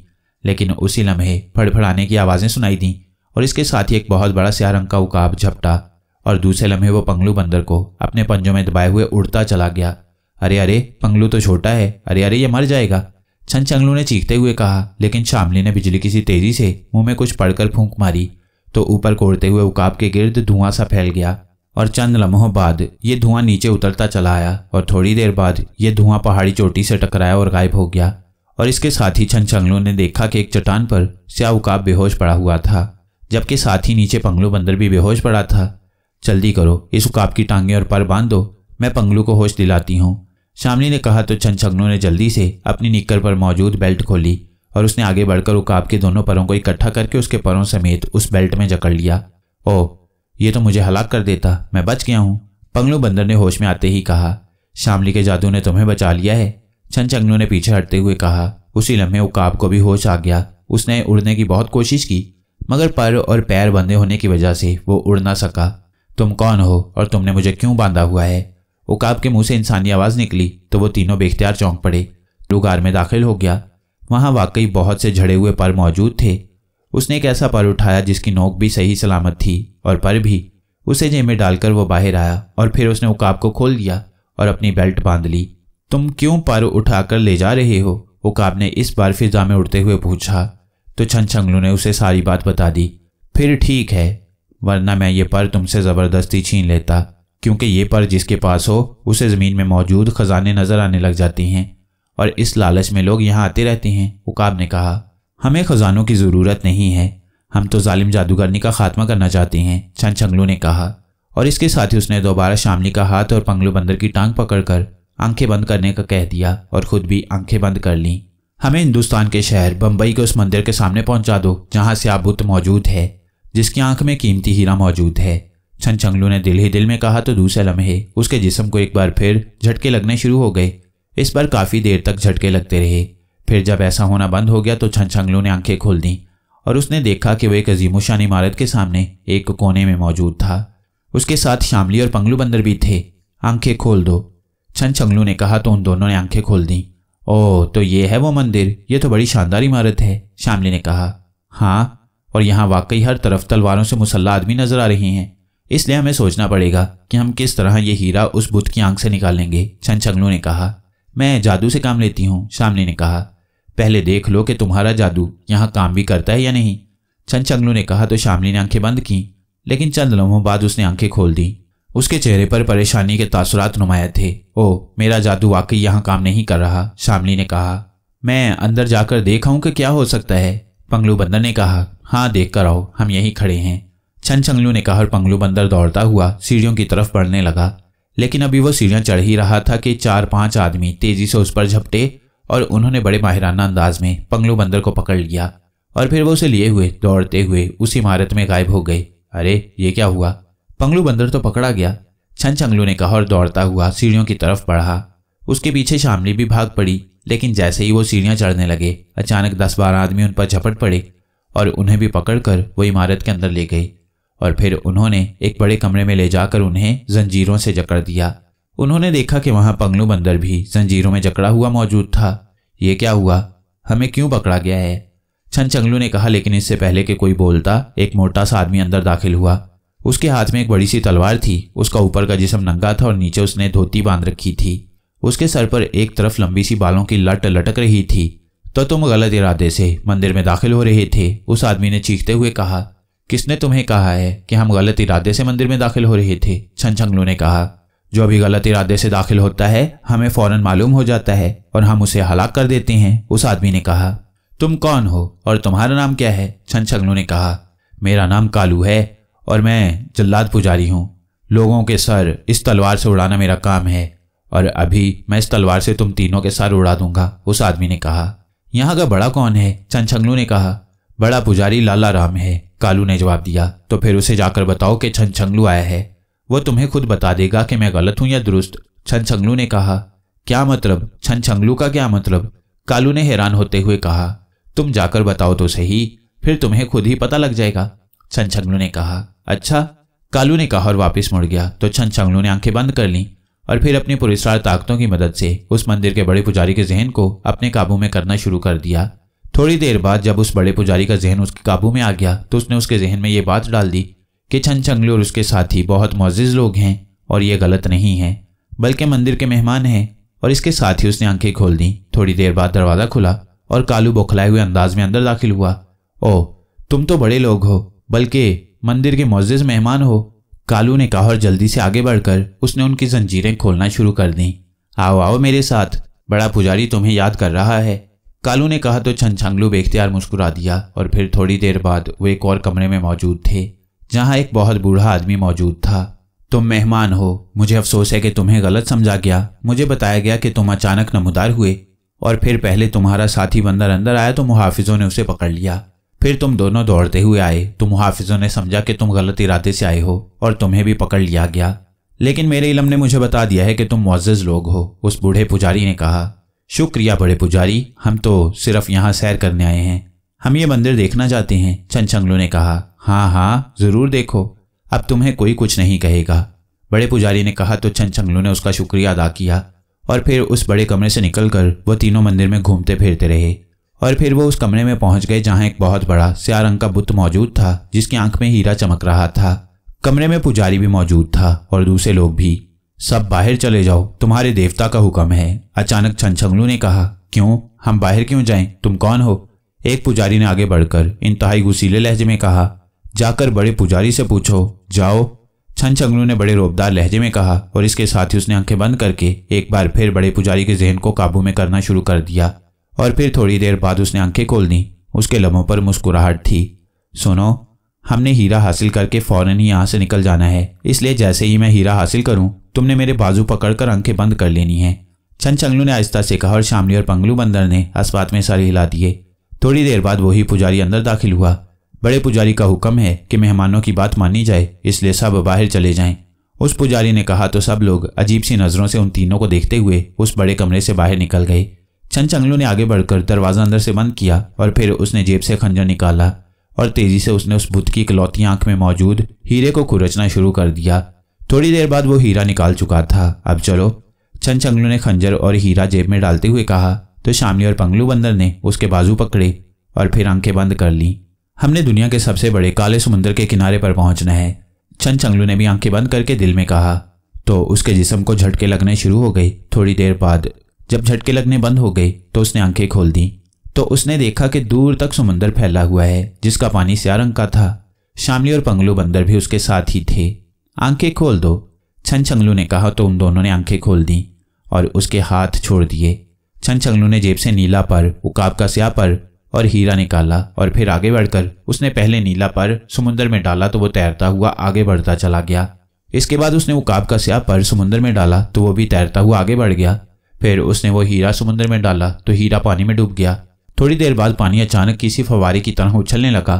लेकिन उसी लम्हे फड़फड़ाने की आवाज़ें सुनाई दीं और इसके साथ ही एक बहुत बड़ा स्या रंग का उकाब झपटा और दूसरे लम्हे वो पंगलू बंदर को अपने पंजों में दबाए हुए उड़ता चला गया अरे अरे पंगलू तो छोटा है अरे अरे ये मर जाएगा छन चंगलू ने चीखते हुए कहा लेकिन शामली ने बिजली की सी तेजी से मुंह में कुछ पड़कर फूंक मारी तो ऊपर कोड़ते हुए उकाब के गिर्द धुआं सा फैल गया और चंद लम्हों बाद ये धुआं नीचे उतरता चला आया और थोड़ी देर बाद ये धुआं पहाड़ी चोटी से टकराया और गायब हो गया और इसके साथ ही छन चंगलू ने देखा कि एक चट्टान पर स्या उकाब बेहोश पड़ा हुआ था जबकि साथ ही नीचे पंगलू बंदर भी बेहोश पड़ा था जल्दी करो इस उकाब की टांगे और पर बांध दो मैं पंगलू को होश दिलाती हूँ शामली ने कहा तो चंद ने जल्दी से अपनी निक्कर पर मौजूद बेल्ट खोली और उसने आगे बढ़कर उकाब के दोनों परों को इकट्ठा करके उसके परों समेत उस बेल्ट में जकड़ लिया ओह ये तो मुझे हलाक कर देता मैं बच गया हूँ पंगलू बंदर ने होश में आते ही कहा शामली के जादू ने तुम्हें बचा लिया है छन चंगनू ने पीछे हटते हुए कहा उसी लम्हे उकाब को भी होश आ गया उसने उड़ने की बहुत कोशिश की मगर पर और पैर बंधे होने की वजह से वो उड़ ना सका तुम कौन हो और तुमने मुझे क्यों बांधा हुआ है उकाब के मुंह से इंसानी आवाज़ निकली तो वो तीनों बेख्तियार चौंक पड़े लुगार में दाखिल हो गया वहां वाकई बहुत से झड़े हुए पर मौजूद थे उसने एक ऐसा पर उठाया जिसकी नोक भी सही सलामत थी और पर भी उसे जेब में डालकर वो बाहर आया और फिर उसने उकाब को खोल दिया और अपनी बेल्ट बांध ली तुम क्यों पर उठाकर ले जा रहे हो उकाब ने इस बार फिजा में उड़ते हुए पूछा तो छन छंगलू ने उसे सारी बात बता दी फिर ठीक है वरना मैं ये पर तुमसे ज़बरदस्ती छीन लेता क्योंकि ये पर जिसके पास हो उसे ज़मीन में मौजूद खजाने नज़र आने लग जाते हैं और इस लालच में लोग यहाँ आते रहते हैं उकाब ने कहा हमें खजानों की ज़रूरत नहीं है हम तो जालिम जादूगरनी का खात्मा करना चाहते हैं छन छंगलू ने कहा और इसके साथ ही उसने दोबारा शामली का हाथ और पंगलू बंदर की टांग पकड़कर आंखें बंद करने का कह दिया और खुद भी आंखें बंद कर लीं हमें हिंदुस्तान के शहर बम्बई के उस मंदिर के सामने पहुंचा दो जहां से आप बुत मौजूद है जिसकी आंख में कीमती हीरा मौजूद है छन छंगलू ने दिल ही दिल में कहा तो दूसरे लम्हे उसके जिसम को एक बार फिर झटके लगने शुरू हो गए इस बार काफ़ी देर तक झटके लगते रहे फिर जब ऐसा होना बंद हो गया तो छन छंगलू ने आंखें खोल दी और उसने देखा कि वह एक अजीमोशान इमारत के सामने एक कोने में मौजूद था उसके साथ शामली और पंगलू बंदर भी थे आंखें खोल दो छन छंगलू ने कहा तो उन दोनों ने आंखें खोल दी ओह तो ये है वो मंदिर ये तो बड़ी शानदार इमारत है शामली ने कहा हाँ और यहाँ वाकई हर तरफ तलवारों से मुसल्ला आदमी नजर आ रही हैं इसलिए हमें सोचना पड़ेगा कि हम किस तरह ये हीरा उस बुद्ध की आंख से निकालेंगे छनछंगलू ने कहा मैं जादू से काम लेती हूँ शामली ने कहा पहले देख लो कि तुम्हारा जादू यहाँ काम भी करता है या नहीं छनछंगलू ने कहा तो शामली ने आंखें बंद की लेकिन चंद लम्हों बाद उसने आंखें खोल दी उसके चेहरे पर परेशानी के तासुरात नुमाया थे ओ मेरा जादू वाकई यहाँ काम नहीं कर रहा शामली ने कहा मैं अंदर जाकर देखाऊं कि क्या हो सकता है पंगलू बंदर ने कहा हाँ देख कर आओ हम यहीं खड़े हैं छन छंगलू ने कहा पंगलू बंदर दौड़ता हुआ सीढ़ियों की तरफ बढ़ने लगा लेकिन अभी वो सीढ़ियां चढ़ ही रहा था कि चार पांच आदमी तेजी से उस पर झपटे और उन्होंने बड़े माहिराना अंदाज में पंगलू बंदर को पकड़ लिया और फिर वो उसे लिए हुए दौड़ते हुए उस इमारत में गायब हो गए अरे ये क्या हुआ पंगलू बंदर तो पकड़ा गया छन चंगलू ने कहा और दौड़ता हुआ सीढ़ियों की तरफ बढ़ा उसके पीछे शामली भी भाग पड़ी लेकिन जैसे ही वो सीढ़ियां चढ़ने लगे अचानक दस बारह आदमी उन पर झपट पड़े और उन्हें भी पकड़कर वो इमारत के अंदर ले गई और फिर उन्होंने एक बड़े कमरे में ले जाकर उन्हें जंजीरों से जकड़ दिया उन्होंने देखा कि वहां पंगलू बंदर भी जंजीरों में जकड़ा हुआ मौजूद था ये क्या हुआ हमें क्यों पकड़ा गया है छन चंगलू ने कहा लेकिन इससे पहले कि कोई बोलता एक मोटा सा आदमी अंदर दाखिल हुआ उसके हाथ में एक बड़ी सी तलवार थी उसका ऊपर का जिसम नंगा था और नीचे उसने धोती बांध रखी थी उसके सर पर एक तरफ लंबी सी बालों की लट लटक रही थी तो तुम गलत इरादे से मंदिर में दाखिल हो रहे थे उस आदमी ने चीखते हुए कहा किसने तुम्हें कहा है कि हम गलत इरादे से मंदिर में दाखिल हो रहे थे छनछंगलू ने कहा जो भी गलत इरादे से दाखिल होता है हमें फौरन मालूम हो जाता है और हम उसे हलाक कर देते हैं उस आदमी ने कहा तुम कौन हो और तुम्हारा नाम क्या है छनछंगलू ने कहा मेरा नाम कालू है और मैं जल्लाद पुजारी हूँ लोगों के सर इस तलवार से उड़ाना मेरा काम है और अभी मैं इस तलवार से तुम तीनों के सर उड़ा दूंगा उस आदमी ने कहा यहाँ का बड़ा कौन है छनछंगलू ने कहा बड़ा पुजारी लाला राम है कालू ने जवाब दिया तो फिर उसे जाकर बताओ कि छन छंगलू आया है वो तुम्हें खुद बता देगा कि मैं गलत हूं या दुरुस्त छन छंगलू ने कहा क्या मतलब छन छंगलू का क्या मतलब कालू ने हैरान होते हुए कहा तुम जाकर बताओ तो सही फिर तुम्हें खुद ही पता लग जाएगा छन छंगलू ने कहा अच्छा कालू ने कहा और वापस मुड़ गया तो छन छंगलू ने आंखें बंद कर ली और फिर अपनी पुरस्कार ताकतों की मदद से उस मंदिर के बड़े पुजारी के जहन को अपने काबू में करना शुरू कर दिया थोड़ी देर बाद जब उस बड़े पुजारी का जहन उसके काबू में आ गया तो उसने उसके जहन में ये बात डाल दी कि छन चंगली और उसके साथी बहुत मोजिज लोग हैं और ये गलत नहीं है बल्कि मंदिर के मेहमान हैं और इसके साथ ही उसने आंखें खोल दी थोड़ी देर बाद दरवाज़ा खुला और कालू बौखलाए हुए अंदाज में अंदर दाखिल हुआ ओ तुम तो बड़े लोग हो बल्कि मंदिर के मोजिज मेहमान हो कालू ने कहा और जल्दी से आगे बढ़कर उसने उनकी जंजीरें खोलना शुरू कर दी आओ आओ मेरे साथ बड़ा पुजारी तुम्हें याद कर रहा है कालू ने कहा तो छनछांगलू बेख्तियार मुस्कुरा दिया और फिर थोड़ी देर बाद वो एक और कमरे में मौजूद थे जहाँ एक बहुत बूढ़ा आदमी मौजूद था तुम मेहमान हो मुझे अफसोस है कि तुम्हें गलत समझा गया मुझे बताया गया कि तुम अचानक नमोदार हुए और फिर पहले तुम्हारा साथी बंदर अंदर आया तो मुहाफिजों ने उसे पकड़ लिया फिर तुम दोनों दौड़ते हुए आए तो मुहाफिजों ने समझा कि तुम गलत इरादे से आए हो और तुम्हें भी पकड़ लिया गया लेकिन मेरे इलम ने मुझे बता दिया है कि तुम मुआज़ लोग हो उस बूढ़े पुजारी ने कहा शुक्रिया बड़े पुजारी हम तो सिर्फ यहाँ सैर करने आए हैं हम ये मंदिर देखना चाहते हैं चंचंगलू ने कहा हाँ हाँ ज़रूर देखो अब तुम्हें कोई कुछ नहीं कहेगा बड़े पुजारी ने कहा तो चंचंगलू ने उसका शुक्रिया अदा किया और फिर उस बड़े कमरे से निकलकर वो तीनों मंदिर में घूमते फिरते रहे और फिर वो उस कमरे में पहुंच गए जहां एक बहुत बड़ा स्या रंग का बुत मौजूद था जिसकी आंख में हीरा चमक रहा था कमरे में पुजारी भी मौजूद था और दूसरे लोग भी सब बाहर चले जाओ तुम्हारे देवता का हुक्म है अचानक छनछंगलू ने कहा क्यों हम बाहर क्यों जाएं तुम कौन हो एक पुजारी ने आगे बढ़कर इंतहाई गुसीले लहजे में कहा जाकर बड़े पुजारी से पूछो जाओ छनछंगलू ने बड़े रोबदार लहजे में कहा और इसके साथ ही उसने आंखें बंद करके एक बार फिर बड़े पुजारी के जहन को काबू में करना शुरू कर दिया और फिर थोड़ी देर बाद उसने आंखें खोल दी उसके लबों पर मुस्कुराहट थी सुनो हमने हीरा हासिल करके फौरन ही यहाँ से निकल जाना है इसलिए जैसे ही मैं हीरा हासिल करूँ तुमने मेरे बाजू पकड़कर आंखें बंद कर लेनी है छन चंगलू ने आहिस्ता से कहा और शामली और पंगलू बंदर ने अस्पात में सर हिला दिए थोड़ी देर बाद वही पुजारी अंदर दाखिल हुआ बड़े पुजारी का हुक्म है कि मेहमानों की बात मानी जाए इसलिए सब बाहर चले जाएं। उस पुजारी ने कहा तो सब लोग अजीब सी नज़रों से उन तीनों को देखते हुए उस बड़े कमरे से बाहर निकल गए छन चंगलू ने आगे बढ़कर दरवाज़ा अंदर से बंद किया और फिर उसने जेब से खंजर निकाला और तेजी से उसने उस बुत की इकलौती आंख में मौजूद हीरे को खुरचना शुरू कर दिया थोड़ी देर बाद वो हीरा निकाल चुका था अब चलो छन चंगलू ने खंजर और हीरा जेब में डालते हुए कहा तो शामली और पंगलू बंदर ने उसके बाजू पकड़े और फिर आंखें बंद कर ली हमने दुनिया के सबसे बड़े काले समुंदर के किनारे पर पहुंचना है छन चंगलू ने भी आंखें बंद करके दिल में कहा तो उसके जिसम को झटके लगने शुरू हो गए थोड़ी देर बाद जब झटके लगने बंद हो गए तो उसने आंखें खोल दी तो उसने देखा कि दूर तक समुंदर फैला हुआ है जिसका पानी स्या रंग का था शामली और पंगलू बंदर भी उसके साथ ही थे आंखें खोल दो छन छंगलू ने कहा तो उन दोनों ने आंखें खोल दी और उसके हाथ छोड़ दिए छन छंगलू ने जेब से नीला पर उकाब का स्या पर और हीरा निकाला और फिर आगे बढ़कर उसने पहले नीला पर समुंदर में डाला तो वो तैरता हुआ आगे बढ़ता चला गया इसके बाद उसने उकाब का स्या पर समुंदर में डाला तो वो भी तैरता हुआ आगे बढ़ गया फिर उसने वो हीरा समुंदर में डाला तो हीरा पानी में डूब गया थोड़ी देर बाद पानी अचानक किसी फवारे की तरह उछलने लगा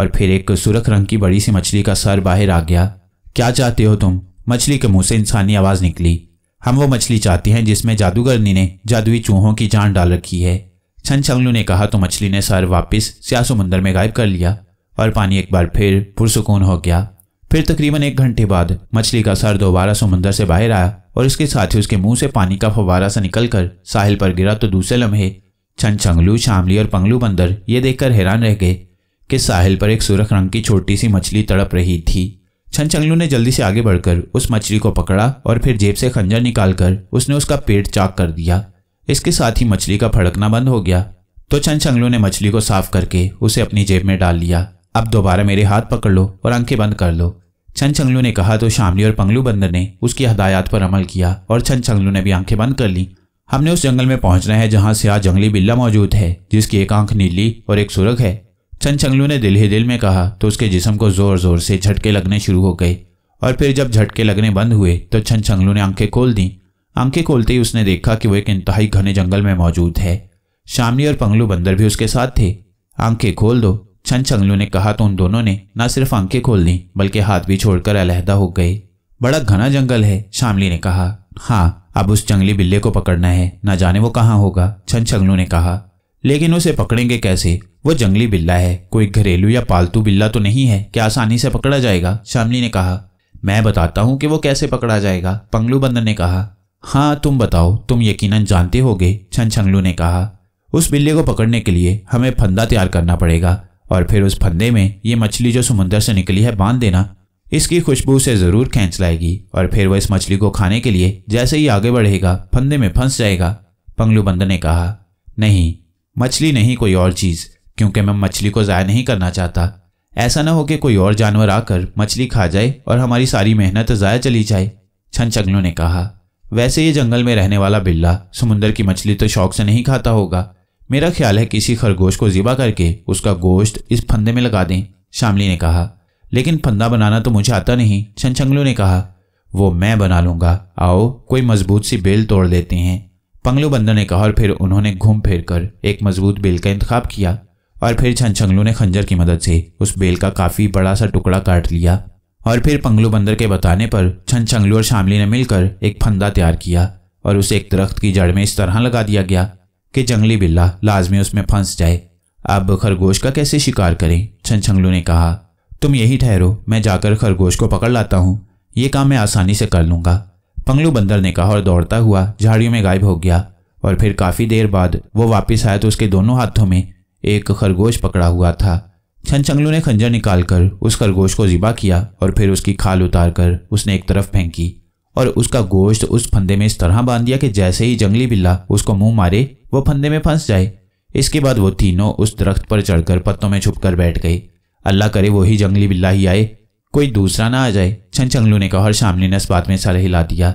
और फिर एक सुरख रंग की बड़ी सी मछली का सर बाहर आ गया क्या चाहते हो तुम मछली के मुंह से इंसानी आवाज निकली हम वो मछली चाहते हैं जिसमें जादूगरनी ने जादुई चूहों की जान डाल रखी है छन छंगलू ने कहा तो मछली ने सर वापस स्या समुंदर में गायब कर लिया और पानी एक बार फिर पुरसकून हो गया फिर तकरीबन एक घंटे बाद मछली का सर दोबारा समुंदर से बाहर आया और इसके साथ ही उसके मुंह से पानी का फवारा सा निकलकर साहिल पर गिरा तो दूसरे लम्हे छनछंगलू शामली और पंगलू बंदर ये देखकर हैरान रह गए कि साहिल पर एक सुरख रंग की छोटी सी मछली तड़प रही थी छनछंगलू ने जल्दी से आगे बढ़कर उस मछली को पकड़ा और फिर जेब से खंजर निकालकर उसने उसका पेट चाक कर दिया इसके साथ ही मछली का फड़कना बंद हो गया तो छनछंगलू ने मछली को साफ करके उसे अपनी जेब में डाल लिया अब दोबारा मेरे हाथ पकड़ लो और आंखें बंद कर लो छनछंगलू ने कहा तो शामली और पंगलू बंदर ने उसकी हदायत पर अमल किया और छनछंगलू ने भी आंखें बंद कर ली हमने उस जंगल में पहुंचना है जहां से आज जंगली बिल्ला मौजूद है जिसकी एक आंख नीली और एक सुरख है चंद चंगलू ने दिल ही दिल में कहा तो उसके जिसम को जोर जोर से झटके लगने शुरू हो गए और फिर जब झटके लगने बंद हुए तो छन चंगलू ने आंखें खोल दी आंखें खोलते ही उसने देखा कि वो एक इंतहाई घने जंगल में मौजूद है शामली और पंगलू बंदर भी उसके साथ थे आंखें खोल दो छन चंगलू ने कहा तो उन दोनों ने न सिर्फ आंखें खोल दी बल्कि हाथ भी छोड़कर अलहदा हो गए बड़ा घना जंगल है शामली ने कहा हाँ अब उस जंगली बिल्ले को पकड़ना है ना जाने वो कहाँ होगा छन छगलू ने कहा लेकिन उसे पकड़ेंगे कैसे वो जंगली बिल्ला है कोई घरेलू या पालतू बिल्ला तो नहीं है क्या आसानी से पकड़ा जाएगा शामली ने कहा मैं बताता हूँ कि वो कैसे पकड़ा जाएगा पंगलू बंदर ने कहा हाँ तुम बताओ तुम यकीनन जानते होगे छन छंगलू ने कहा उस बिल्ले को पकड़ने के लिए हमें फंदा तैयार करना पड़ेगा और फिर उस फंदे में ये मछली जो समुंदर से निकली है बांध देना इसकी खुशबू से ज़रूर खींच लाएगी और फिर वह इस मछली को खाने के लिए जैसे ही आगे बढ़ेगा फंदे में फंस जाएगा बंदर ने कहा नहीं मछली नहीं कोई और चीज़ क्योंकि मैं मछली को जाया नहीं करना चाहता ऐसा ना हो कि कोई और जानवर आकर मछली खा जाए और हमारी सारी मेहनत ज़ाया चली जाए छन ने कहा वैसे ये जंगल में रहने वाला बिल्ला समुंदर की मछली तो शौक से नहीं खाता होगा मेरा ख्याल है किसी खरगोश को ज़िबा करके उसका गोश्त इस फंदे में लगा दें शामली ने कहा लेकिन फंदा बनाना तो मुझे आता नहीं छनछंगलू ने कहा वो मैं बना लूंगा आओ कोई मजबूत सी बेल तोड़ लेते हैं पंगलू बंदर ने कहा और फिर उन्होंने घूम फिर कर एक मजबूत बेल का इंतखाब किया और फिर छनछंगलू ने खंजर की मदद से उस बेल का काफ़ी बड़ा सा टुकड़ा काट लिया और फिर पंगलू बंदर के बताने पर छनछंगलू और शामली ने मिलकर एक फंदा तैयार किया और उसे एक दरख्त की जड़ में इस तरह लगा दिया गया कि जंगली बिल्ला लाजमी उसमें फंस जाए अब खरगोश का कैसे शिकार करें छनछंगलू ने कहा तुम यही ठहरो मैं जाकर खरगोश को पकड़ लाता हूँ ये काम मैं आसानी से कर लूँगा पंगलू बंदर ने कहा और दौड़ता हुआ झाड़ियों में गायब हो गया और फिर काफ़ी देर बाद वो वापस आया तो उसके दोनों हाथों में एक खरगोश पकड़ा हुआ था चंगलू ने खंजर निकालकर उस खरगोश को ज़िबा किया और फिर उसकी खाल उतार कर उसने एक तरफ फेंकी और उसका गोश्त उस फंदे में इस तरह बांध दिया कि जैसे ही जंगली बिल्ला उसको मुंह मारे वो फंदे में फंस जाए इसके बाद वो तीनों उस दरख्त पर चढ़कर पत्तों में छुपकर बैठ गई अल्लाह करे वही जंगली बिल्ला ही आए कोई दूसरा ना आ जाए छन चंगलू ने कहा और शामली ने इस बात में सर हिला दिया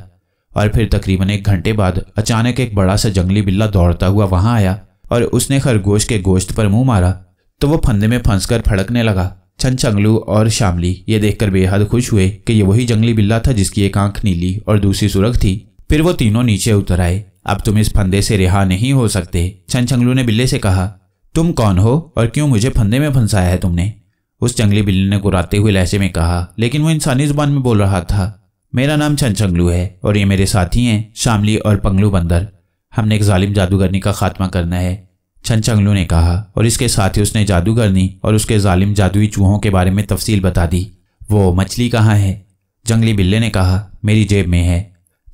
और फिर तकरीबन एक घंटे बाद अचानक एक बड़ा सा जंगली बिल्ला दौड़ता हुआ वहां आया और उसने खरगोश के गोश्त पर मुंह मारा तो वो फंदे में फंसकर फड़कने लगा छन चंगलू और शामली ये देखकर बेहद खुश हुए कि ये वही जंगली बिल्ला था जिसकी एक आंख नीली और दूसरी सुरख थी फिर वो तीनों नीचे उतर आए अब तुम इस फंदे से रिहा नहीं हो सकते छन चंगलू ने बिल्ले से कहा तुम कौन हो और क्यों मुझे फंदे में फंसाया है तुमने उस जंगली बिल्ली ने गुराते हुए लहजे में कहा लेकिन वो इंसानी जुबान में बोल रहा था मेरा नाम चंचंगलू है और ये मेरे साथी हैं शामली और पंगलू बंदर हमने एक जालिम जादूगरनी का खात्मा करना है छनचंगलू ने कहा और इसके साथ ही उसने जादूगरनी और उसके जालिम जादुई चूहों के बारे में तफसील बता दी वो मछली कहाँ है जंगली बिल्ले ने कहा मेरी जेब में है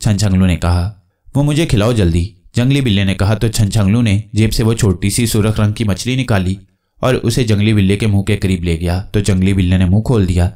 छनछंगलू ने कहा वो मुझे खिलाओ जल्दी जंगली बिल्ले ने कहा तो छनछंगलू ने जेब से वो छोटी सी सुरख रंग की मछली निकाली और उसे जंगली बिल्ली के मुंह के करीब ले गया तो जंगली बिल्ली ने मुंह खोल दिया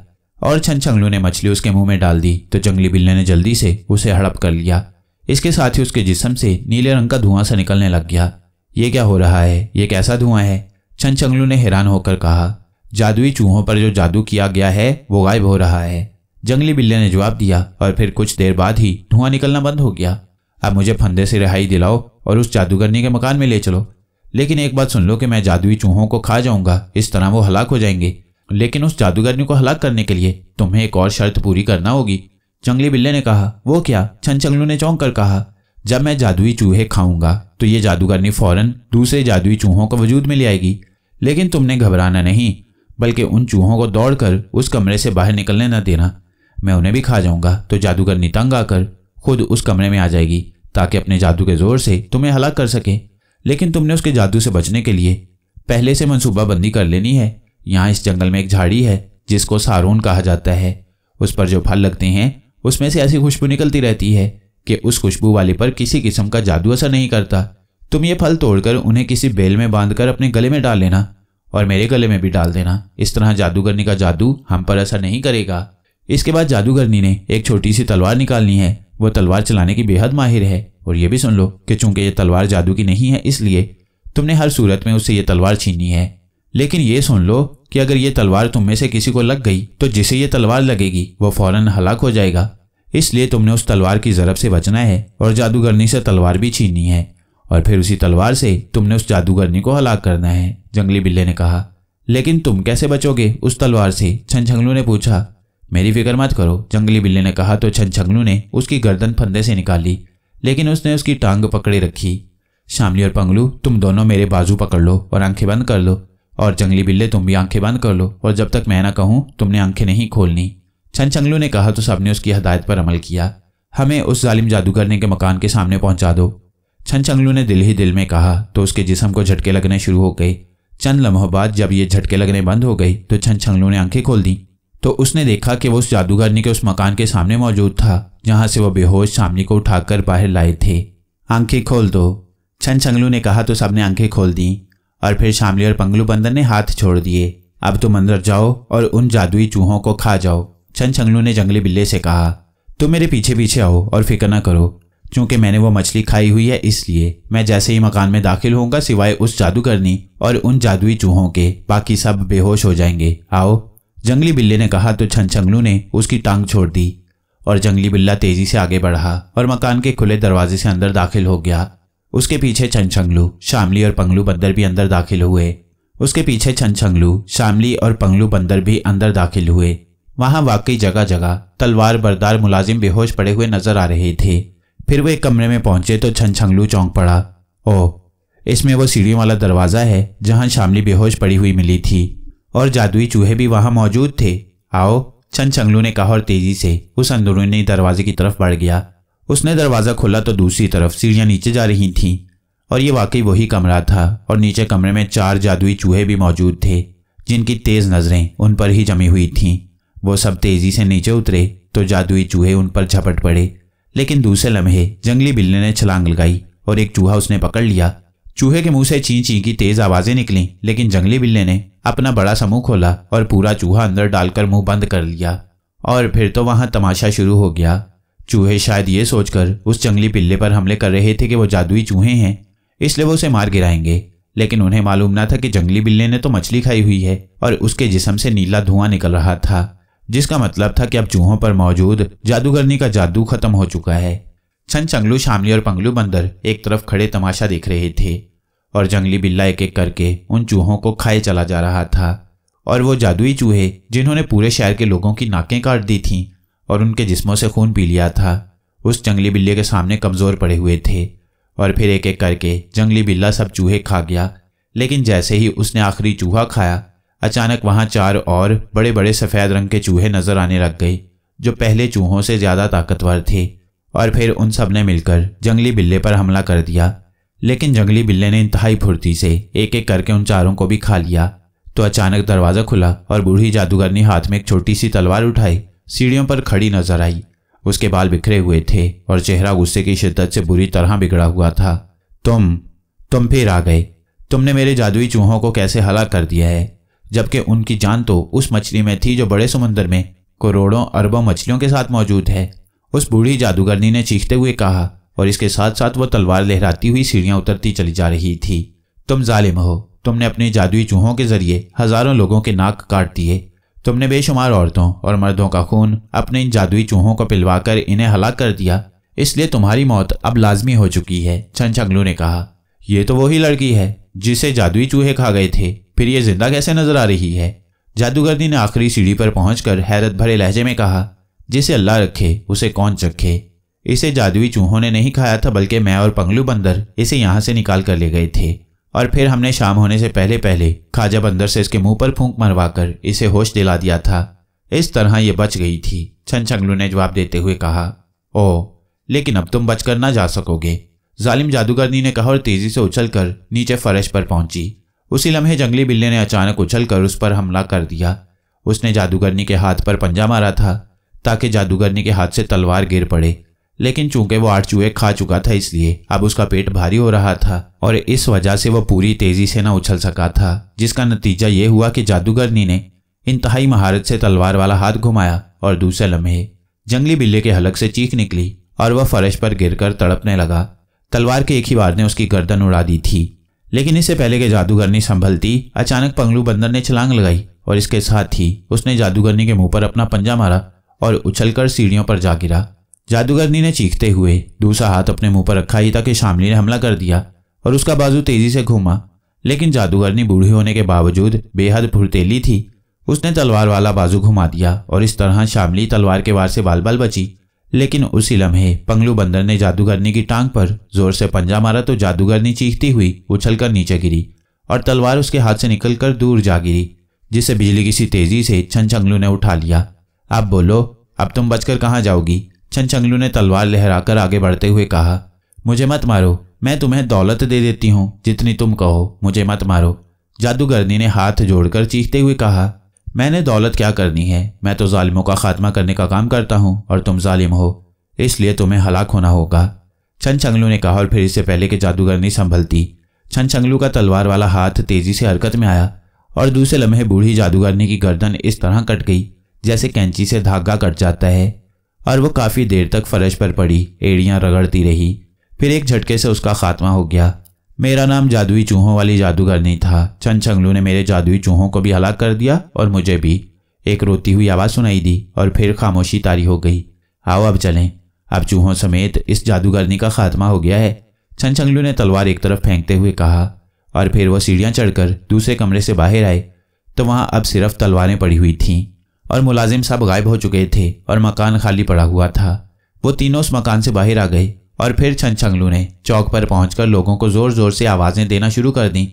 और छंगलू ने मछली उसके मुंह में डाल दी तो जंगली बिल्ली ने जल्दी से उसे हड़प कर लिया इसके साथ ही उसके जिसम से नीले रंग का धुआं सा निकलने लग गया ये क्या हो रहा है ये कैसा धुआं है छंगलू ने हैरान होकर कहा जादुई चूहों पर जो जादू किया गया है वो गायब हो रहा है जंगली बिल्ली ने जवाब दिया और फिर कुछ देर बाद ही धुआं निकलना बंद हो गया अब मुझे फंदे से रिहाई दिलाओ और उस जादूगरनी के मकान में ले चलो लेकिन एक बात सुन लो कि मैं जादुई चूहों को खा जाऊंगा इस तरह वो हलाक हो जाएंगे लेकिन उस जादूगरनी को हलाक करने के लिए तुम्हें एक और शर्त पूरी करना होगी जंगली बिल्ले ने कहा वो क्या छन चंगलू ने चौंक कर कहा जब मैं जादुई चूहे खाऊंगा तो ये जादूगरनी फौरन दूसरे जादुई चूहों को वजूद में ले आएगी लेकिन तुमने घबराना नहीं बल्कि उन चूहों को दौड़कर उस कमरे से बाहर निकलने न देना मैं उन्हें भी खा जाऊंगा तो जादूगरनी तंग आकर खुद उस कमरे में आ जाएगी ताकि अपने जादू के जोर से तुम्हें हलाक कर सके लेकिन तुमने उसके जादू से बचने के लिए पहले से बंदी कर लेनी है यहाँ इस जंगल में एक झाड़ी है जिसको सारून कहा जाता है उस पर जो फल लगते हैं उसमें से ऐसी खुशबू निकलती रहती है कि उस खुशबू वाले पर किसी किस्म का जादू असर नहीं करता तुम ये फल तोड़कर उन्हें किसी बेल में बांधकर अपने गले में डाल लेना और मेरे गले में भी डाल देना इस तरह जादूगरनी का जादू हम पर असर नहीं करेगा इसके बाद जादूगरनी ने एक छोटी सी तलवार निकालनी है वो तलवार चलाने की बेहद माहिर है और यह भी सुन लो कि चूंकि ये तलवार जादू की नहीं है इसलिए तुमने हर सूरत में उससे यह तलवार छीनी है लेकिन ये सुन लो कि अगर ये तलवार तुम में से किसी को लग गई तो जिसे ये तलवार लगेगी वह फौरन हलाक हो जाएगा इसलिए तुमने उस तलवार की जरब से बचना है और जादूगरनी से तलवार भी छीननी है और फिर उसी तलवार से तुमने उस जादूगरनी को हलाक करना है जंगली बिल्ले ने कहा लेकिन तुम कैसे बचोगे उस तलवार से छन छंगलू ने पूछा मेरी फिक्र मत करो जंगली बिल्ले ने कहा तो छन छंगलू ने उसकी गर्दन फंदे से निकाली लेकिन उसने उसकी टांग पकड़े रखी शामली और पंगलू तुम दोनों मेरे बाजू पकड़ लो और आंखें बंद कर लो और जंगली बिल्ले तुम भी आंखें बंद कर लो और जब तक मैं ना कहूँ तुमने आंखें नहीं खोलनी छन चंगलू ने कहा तो सबने उसकी हदायत पर अमल किया हमें उस जालिम जादूगरने के मकान के सामने पहुंचा दो छन चंगलू ने दिल ही दिल में कहा तो उसके जिसम को झटके लगने शुरू हो गए चंद लम्हों बाद जब ये झटके लगने बंद हो गई तो छन चंगलू ने आंखें खोल दी तो उसने देखा कि वो उस जादूगरनी के उस मकान के सामने मौजूद था जहाँ से वो बेहोश सामने को उठाकर बाहर लाए थे आंखें खोल दो छन छंगलू ने कहा तो सबने आंखें खोल दी और फिर शामली और पंगलू बंदर ने हाथ छोड़ दिए अब तुम अंदर जाओ और उन जादुई चूहों को खा जाओ छन छंगलू ने जंगली बिल्ले से कहा तुम मेरे पीछे पीछे आओ और फिक्र ना करो क्योंकि मैंने वो मछली खाई हुई है इसलिए मैं जैसे ही मकान में दाखिल होऊंगा सिवाय उस जादूगरनी और उन जादुई चूहों के बाकी सब बेहोश हो जाएंगे आओ जंगली बिल्ले ने कहा तो छनछंगलू ने उसकी टांग छोड़ दी और जंगली बिल्ला तेजी से आगे बढ़ा और मकान के खुले दरवाजे से अंदर दाखिल हो गया उसके पीछे छनछंगलू शामली और पंगलू बंदर भी अंदर दाखिल हुए उसके पीछे छनछंगलू शामली और पंगलू बंदर भी अंदर दाखिल हुए वहां वाकई जगह जगह तलवार बरदार मुलाजिम बेहोश पड़े हुए नजर आ रहे थे फिर वो एक कमरे में पहुंचे तो छनछंगलू चौंक पड़ा ओह इसमें वो सीढ़ियों वाला दरवाज़ा है जहां शामली बेहोश पड़ी हुई मिली थी और जादुई चूहे भी वहां मौजूद थे आओ छन चंगलू ने कहा और तेजी से उस अंदरूनी दरवाजे की तरफ बढ़ गया उसने दरवाज़ा खोला तो दूसरी तरफ सीढ़ियां नीचे जा रही थीं और ये वाकई वही कमरा था और नीचे कमरे में चार जादुई चूहे भी मौजूद थे जिनकी तेज़ नज़रें उन पर ही जमी हुई थीं वो सब तेज़ी से नीचे उतरे तो जादुई चूहे उन पर झपट पड़े लेकिन दूसरे लम्हे जंगली बिल्ली ने छलांग लगाई और एक चूहा उसने पकड़ लिया चूहे के मुंह से ची ची की तेज़ आवाज़ें निकली लेकिन जंगली बिल्ले ने अपना बड़ा समूह खोला और पूरा चूहा अंदर डालकर मुंह बंद कर लिया और फिर तो वहां तमाशा शुरू हो गया चूहे शायद ये सोचकर उस जंगली पिल्ले पर हमले कर रहे थे कि वो जादुई चूहे हैं इसलिए वो उसे मार गिराएंगे लेकिन उन्हें मालूम ना था कि जंगली बिल्ले ने तो मछली खाई हुई है और उसके जिसम से नीला धुआं निकल रहा था जिसका मतलब था कि अब चूहों पर मौजूद जादूगरनी का जादू खत्म हो चुका है छन चंगलू शामली और पंगलू बंदर एक तरफ खड़े तमाशा देख रहे थे और जंगली बिल्ला एक एक करके उन चूहों को खाए चला जा रहा था और वो जादुई चूहे जिन्होंने पूरे शहर के लोगों की नाकें काट दी थीं और उनके जिस्मों से खून पी लिया था उस जंगली बिल्ले के सामने कमज़ोर पड़े हुए थे और फिर एक एक करके जंगली बिल्ला सब चूहे खा गया लेकिन जैसे ही उसने आखिरी चूहा खाया अचानक वहाँ चार और बड़े बड़े सफ़ेद रंग के चूहे नज़र आने लग गए जो पहले चूहों से ज़्यादा ताकतवर थे और फिर उन सब ने मिलकर जंगली बिल्ले पर हमला कर दिया लेकिन जंगली बिल्ले ने इंतहाई फुर्ती से एक एक करके उन चारों को भी खा लिया तो अचानक दरवाज़ा खुला और बूढ़ी जादूगर ने हाथ में एक छोटी सी तलवार उठाई सीढ़ियों पर खड़ी नजर आई उसके बाल बिखरे हुए थे और चेहरा गुस्से की शिद्दत से बुरी तरह बिगड़ा हुआ था तुम तुम फिर आ गए तुमने मेरे जादुई चूहों को कैसे हला कर दिया है जबकि उनकी जान तो उस मछली में थी जो बड़े समुंदर में करोड़ों अरबों मछलियों के साथ मौजूद है उस बूढ़ी जादूगरनी ने चीखते हुए कहा और इसके साथ साथ वह तलवार लहराती हुई सीढ़ियां उतरती चली जा रही थी तुम जालिम हो तुमने अपने जादुई चूहों के जरिए हजारों लोगों के नाक काट दिए तुमने बेशुमार औरतों और मर्दों का खून अपने इन जादुई चूहों को पिलवाकर इन्हें हलाक कर दिया इसलिए तुम्हारी मौत अब लाजमी हो चुकी है छन छंगलू ने कहा ये तो वही लड़की है जिसे जादुई चूहे खा गए थे फिर ये जिंदा कैसे नजर आ रही है जादूगरनी ने आखिरी सीढ़ी पर पहुंचकर हैरत भरे लहजे में कहा जिसे अल्लाह रखे उसे कौन चखे इसे जादुई चूहों ने नहीं खाया था बल्कि मैं और पंगलू बंदर इसे यहाँ से निकाल कर ले गए थे और फिर हमने शाम होने से पहले पहले खाजा बंदर से इसके मुंह पर फूंक मरवाकर इसे होश दिला दिया था इस तरह ये बच गई थी छन छंगलू ने जवाब देते हुए कहा ओ लेकिन अब तुम बचकर ना जा सकोगे जालिम जादूगरनी ने कहा और तेजी से उछलकर नीचे फर्श पर पहुंची उसी लम्हे जंगली बिल्ले ने अचानक उछलकर उस पर हमला कर दिया उसने जादूगरनी के हाथ पर पंजा मारा था ताकि जादूगरनी के हाथ से तलवार गिर पड़े लेकिन चूंकि वो आठ चूहे खा चुका था इसलिए अब उसका पेट भारी हो रहा था और इस वजह से वह पूरी तेजी से न उछल सका था जिसका नतीजा ये हुआ कि जादूगरनी ने इंतहाई महारत से तलवार वाला हाथ घुमाया और दूसरे लम्हे जंगली बिल्ले के हलक से चीख निकली और वह फर्श पर गिरकर तड़पने लगा तलवार के एक ही बार ने उसकी गर्दन उड़ा दी थी लेकिन इससे पहले के जादूगरनी संभलती अचानक पंगलू बंदर ने छलांग लगाई और इसके साथ ही उसने जादूगरनी के मुंह पर अपना पंजा मारा और उछलकर सीढ़ियों पर जा गिरा जादूगरनी ने चीखते हुए दूसरा हाथ अपने मुंह पर रखा ही था कि शामली ने हमला कर दिया और उसका बाजू तेजी से घूमा लेकिन जादूगरनी बूढ़ी होने के बावजूद बेहद फुर्तीली थी उसने तलवार वाला बाजू घुमा दिया और इस तरह शामली तलवार के वार से बाल बाल बची लेकिन उसी लम्हे पंगलू बंदर ने जादूगरनी की टांग पर जोर से पंजा मारा तो जादूगरनी चीखती हुई उछलकर नीचे गिरी और तलवार उसके हाथ से निकलकर दूर जा गिरी जिसे बिजली किसी तेजी से छंगलू ने उठा लिया अब बोलो अब तुम बचकर कहाँ जाओगी छनछंगलू ने तलवार लहराकर आगे बढ़ते हुए कहा मुझे मत मारो मैं तुम्हें दौलत दे देती हूँ जितनी तुम कहो मुझे मत मारो जादूगरनी ने हाथ जोड़कर चीखते हुए कहा मैंने दौलत क्या करनी है मैं तो जालिमों का खात्मा करने का काम करता हूँ और तुम जालिम हो इसलिए तुम्हें हलाक होना होगा छन चंगलू ने कहा और फिर इससे पहले कि जादूगरनी संभलती छन चंगलू का तलवार वाला हाथ तेजी से हरकत में आया और दूसरे लम्हे बूढ़ी जादूगरनी की गर्दन इस तरह कट गई जैसे कैंची से धागा कट जाता है और वो काफ़ी देर तक फर्श पर पड़ी एड़ियाँ रगड़ती रही फिर एक झटके से उसका खात्मा हो गया मेरा नाम जादुई चूहों वाली जादूगर नहीं था चंद चंगलू ने मेरे जादुई चूहों को भी हलाक कर दिया और मुझे भी एक रोती हुई आवाज़ सुनाई दी और फिर खामोशी तारी हो गई आओ अब चलें अब चूहों समेत इस जादूगरनी का खात्मा हो गया है छन चंगलू ने तलवार एक तरफ फेंकते हुए कहा और फिर वह सीढ़ियाँ चढ़कर दूसरे कमरे से बाहर आए तो वहाँ अब सिर्फ तलवारें पड़ी हुई थीं और मुलाजिम साहब गायब हो चुके थे और मकान खाली पड़ा हुआ था वो तीनों उस मकान से बाहर आ गए और फिर छन छंगलू ने चौक पर पहुंचकर लोगों को जोर जोर से आवाज़ें देना शुरू कर दी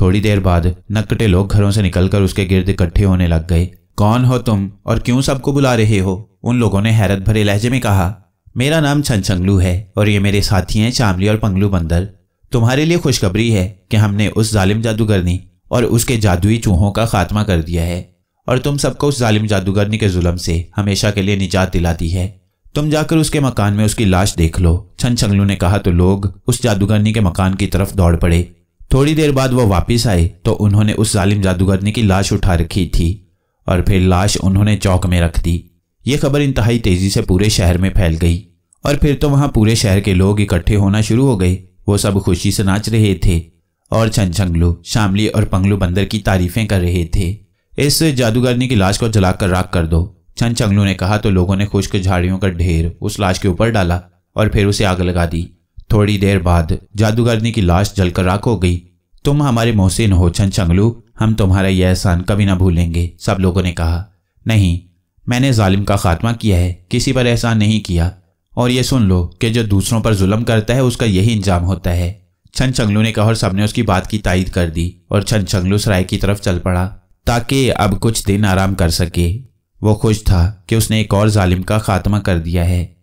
थोड़ी देर बाद नकटे लोग घरों से निकलकर उसके गिर्द इकट्ठे होने लग गए कौन हो तुम और क्यों सबको बुला रहे हो उन लोगों ने हैरत भरे लहजे में कहा मेरा नाम छनछंगलू है और ये मेरे साथी हैं चामली और पंगलू बंदर तुम्हारे लिए खुशखबरी है कि हमने उस जालिम जादूगरनी और उसके जादुई चूहों का खात्मा कर दिया है और तुम सबको उस जालिम जादूगरनी के जुलम से हमेशा के लिए निजात दिला दी है तुम जाकर उसके मकान में उसकी लाश देख लो छन छंगलू ने कहा तो लोग उस जादूगरनी के मकान की तरफ दौड़ पड़े थोड़ी देर बाद वो वापस आए तो उन्होंने उस जालिम जादूगरनी की लाश उठा रखी थी और फिर लाश उन्होंने चौक में रख दी ये खबर इंतहाई तेजी से पूरे शहर में फैल गई और फिर तो वहां पूरे शहर के लोग इकट्ठे होना शुरू हो गए वो सब खुशी से नाच रहे थे और छन छंगलू शामली और पंगलू बंदर की तारीफें कर रहे थे इस जादूगरनी की लाश को जलाकर राख कर दो छन चंगलू ने कहा तो लोगों ने खुश्क झाड़ियों का ढेर उस लाश के ऊपर डाला और फिर उसे आग लगा दी थोड़ी देर बाद जादूगरनी की लाश जलकर राख हो गई तुम हमारे मोहसिन हो छन चंगलू हम तुम्हारा यह एहसान कभी ना भूलेंगे सब लोगों ने कहा नहीं मैंने जालिम का खात्मा किया है किसी पर एहसान नहीं किया और ये सुन लो कि जो दूसरों पर जुल्म करता है उसका यही इंजाम होता है छन चंगलू ने कहा और सबने उसकी बात की तायद कर दी और छन चंगलू सराय की तरफ चल पड़ा ताकि अब कुछ दिन आराम कर सके वो खुश था कि उसने एक और जालिम का खात्मा कर दिया है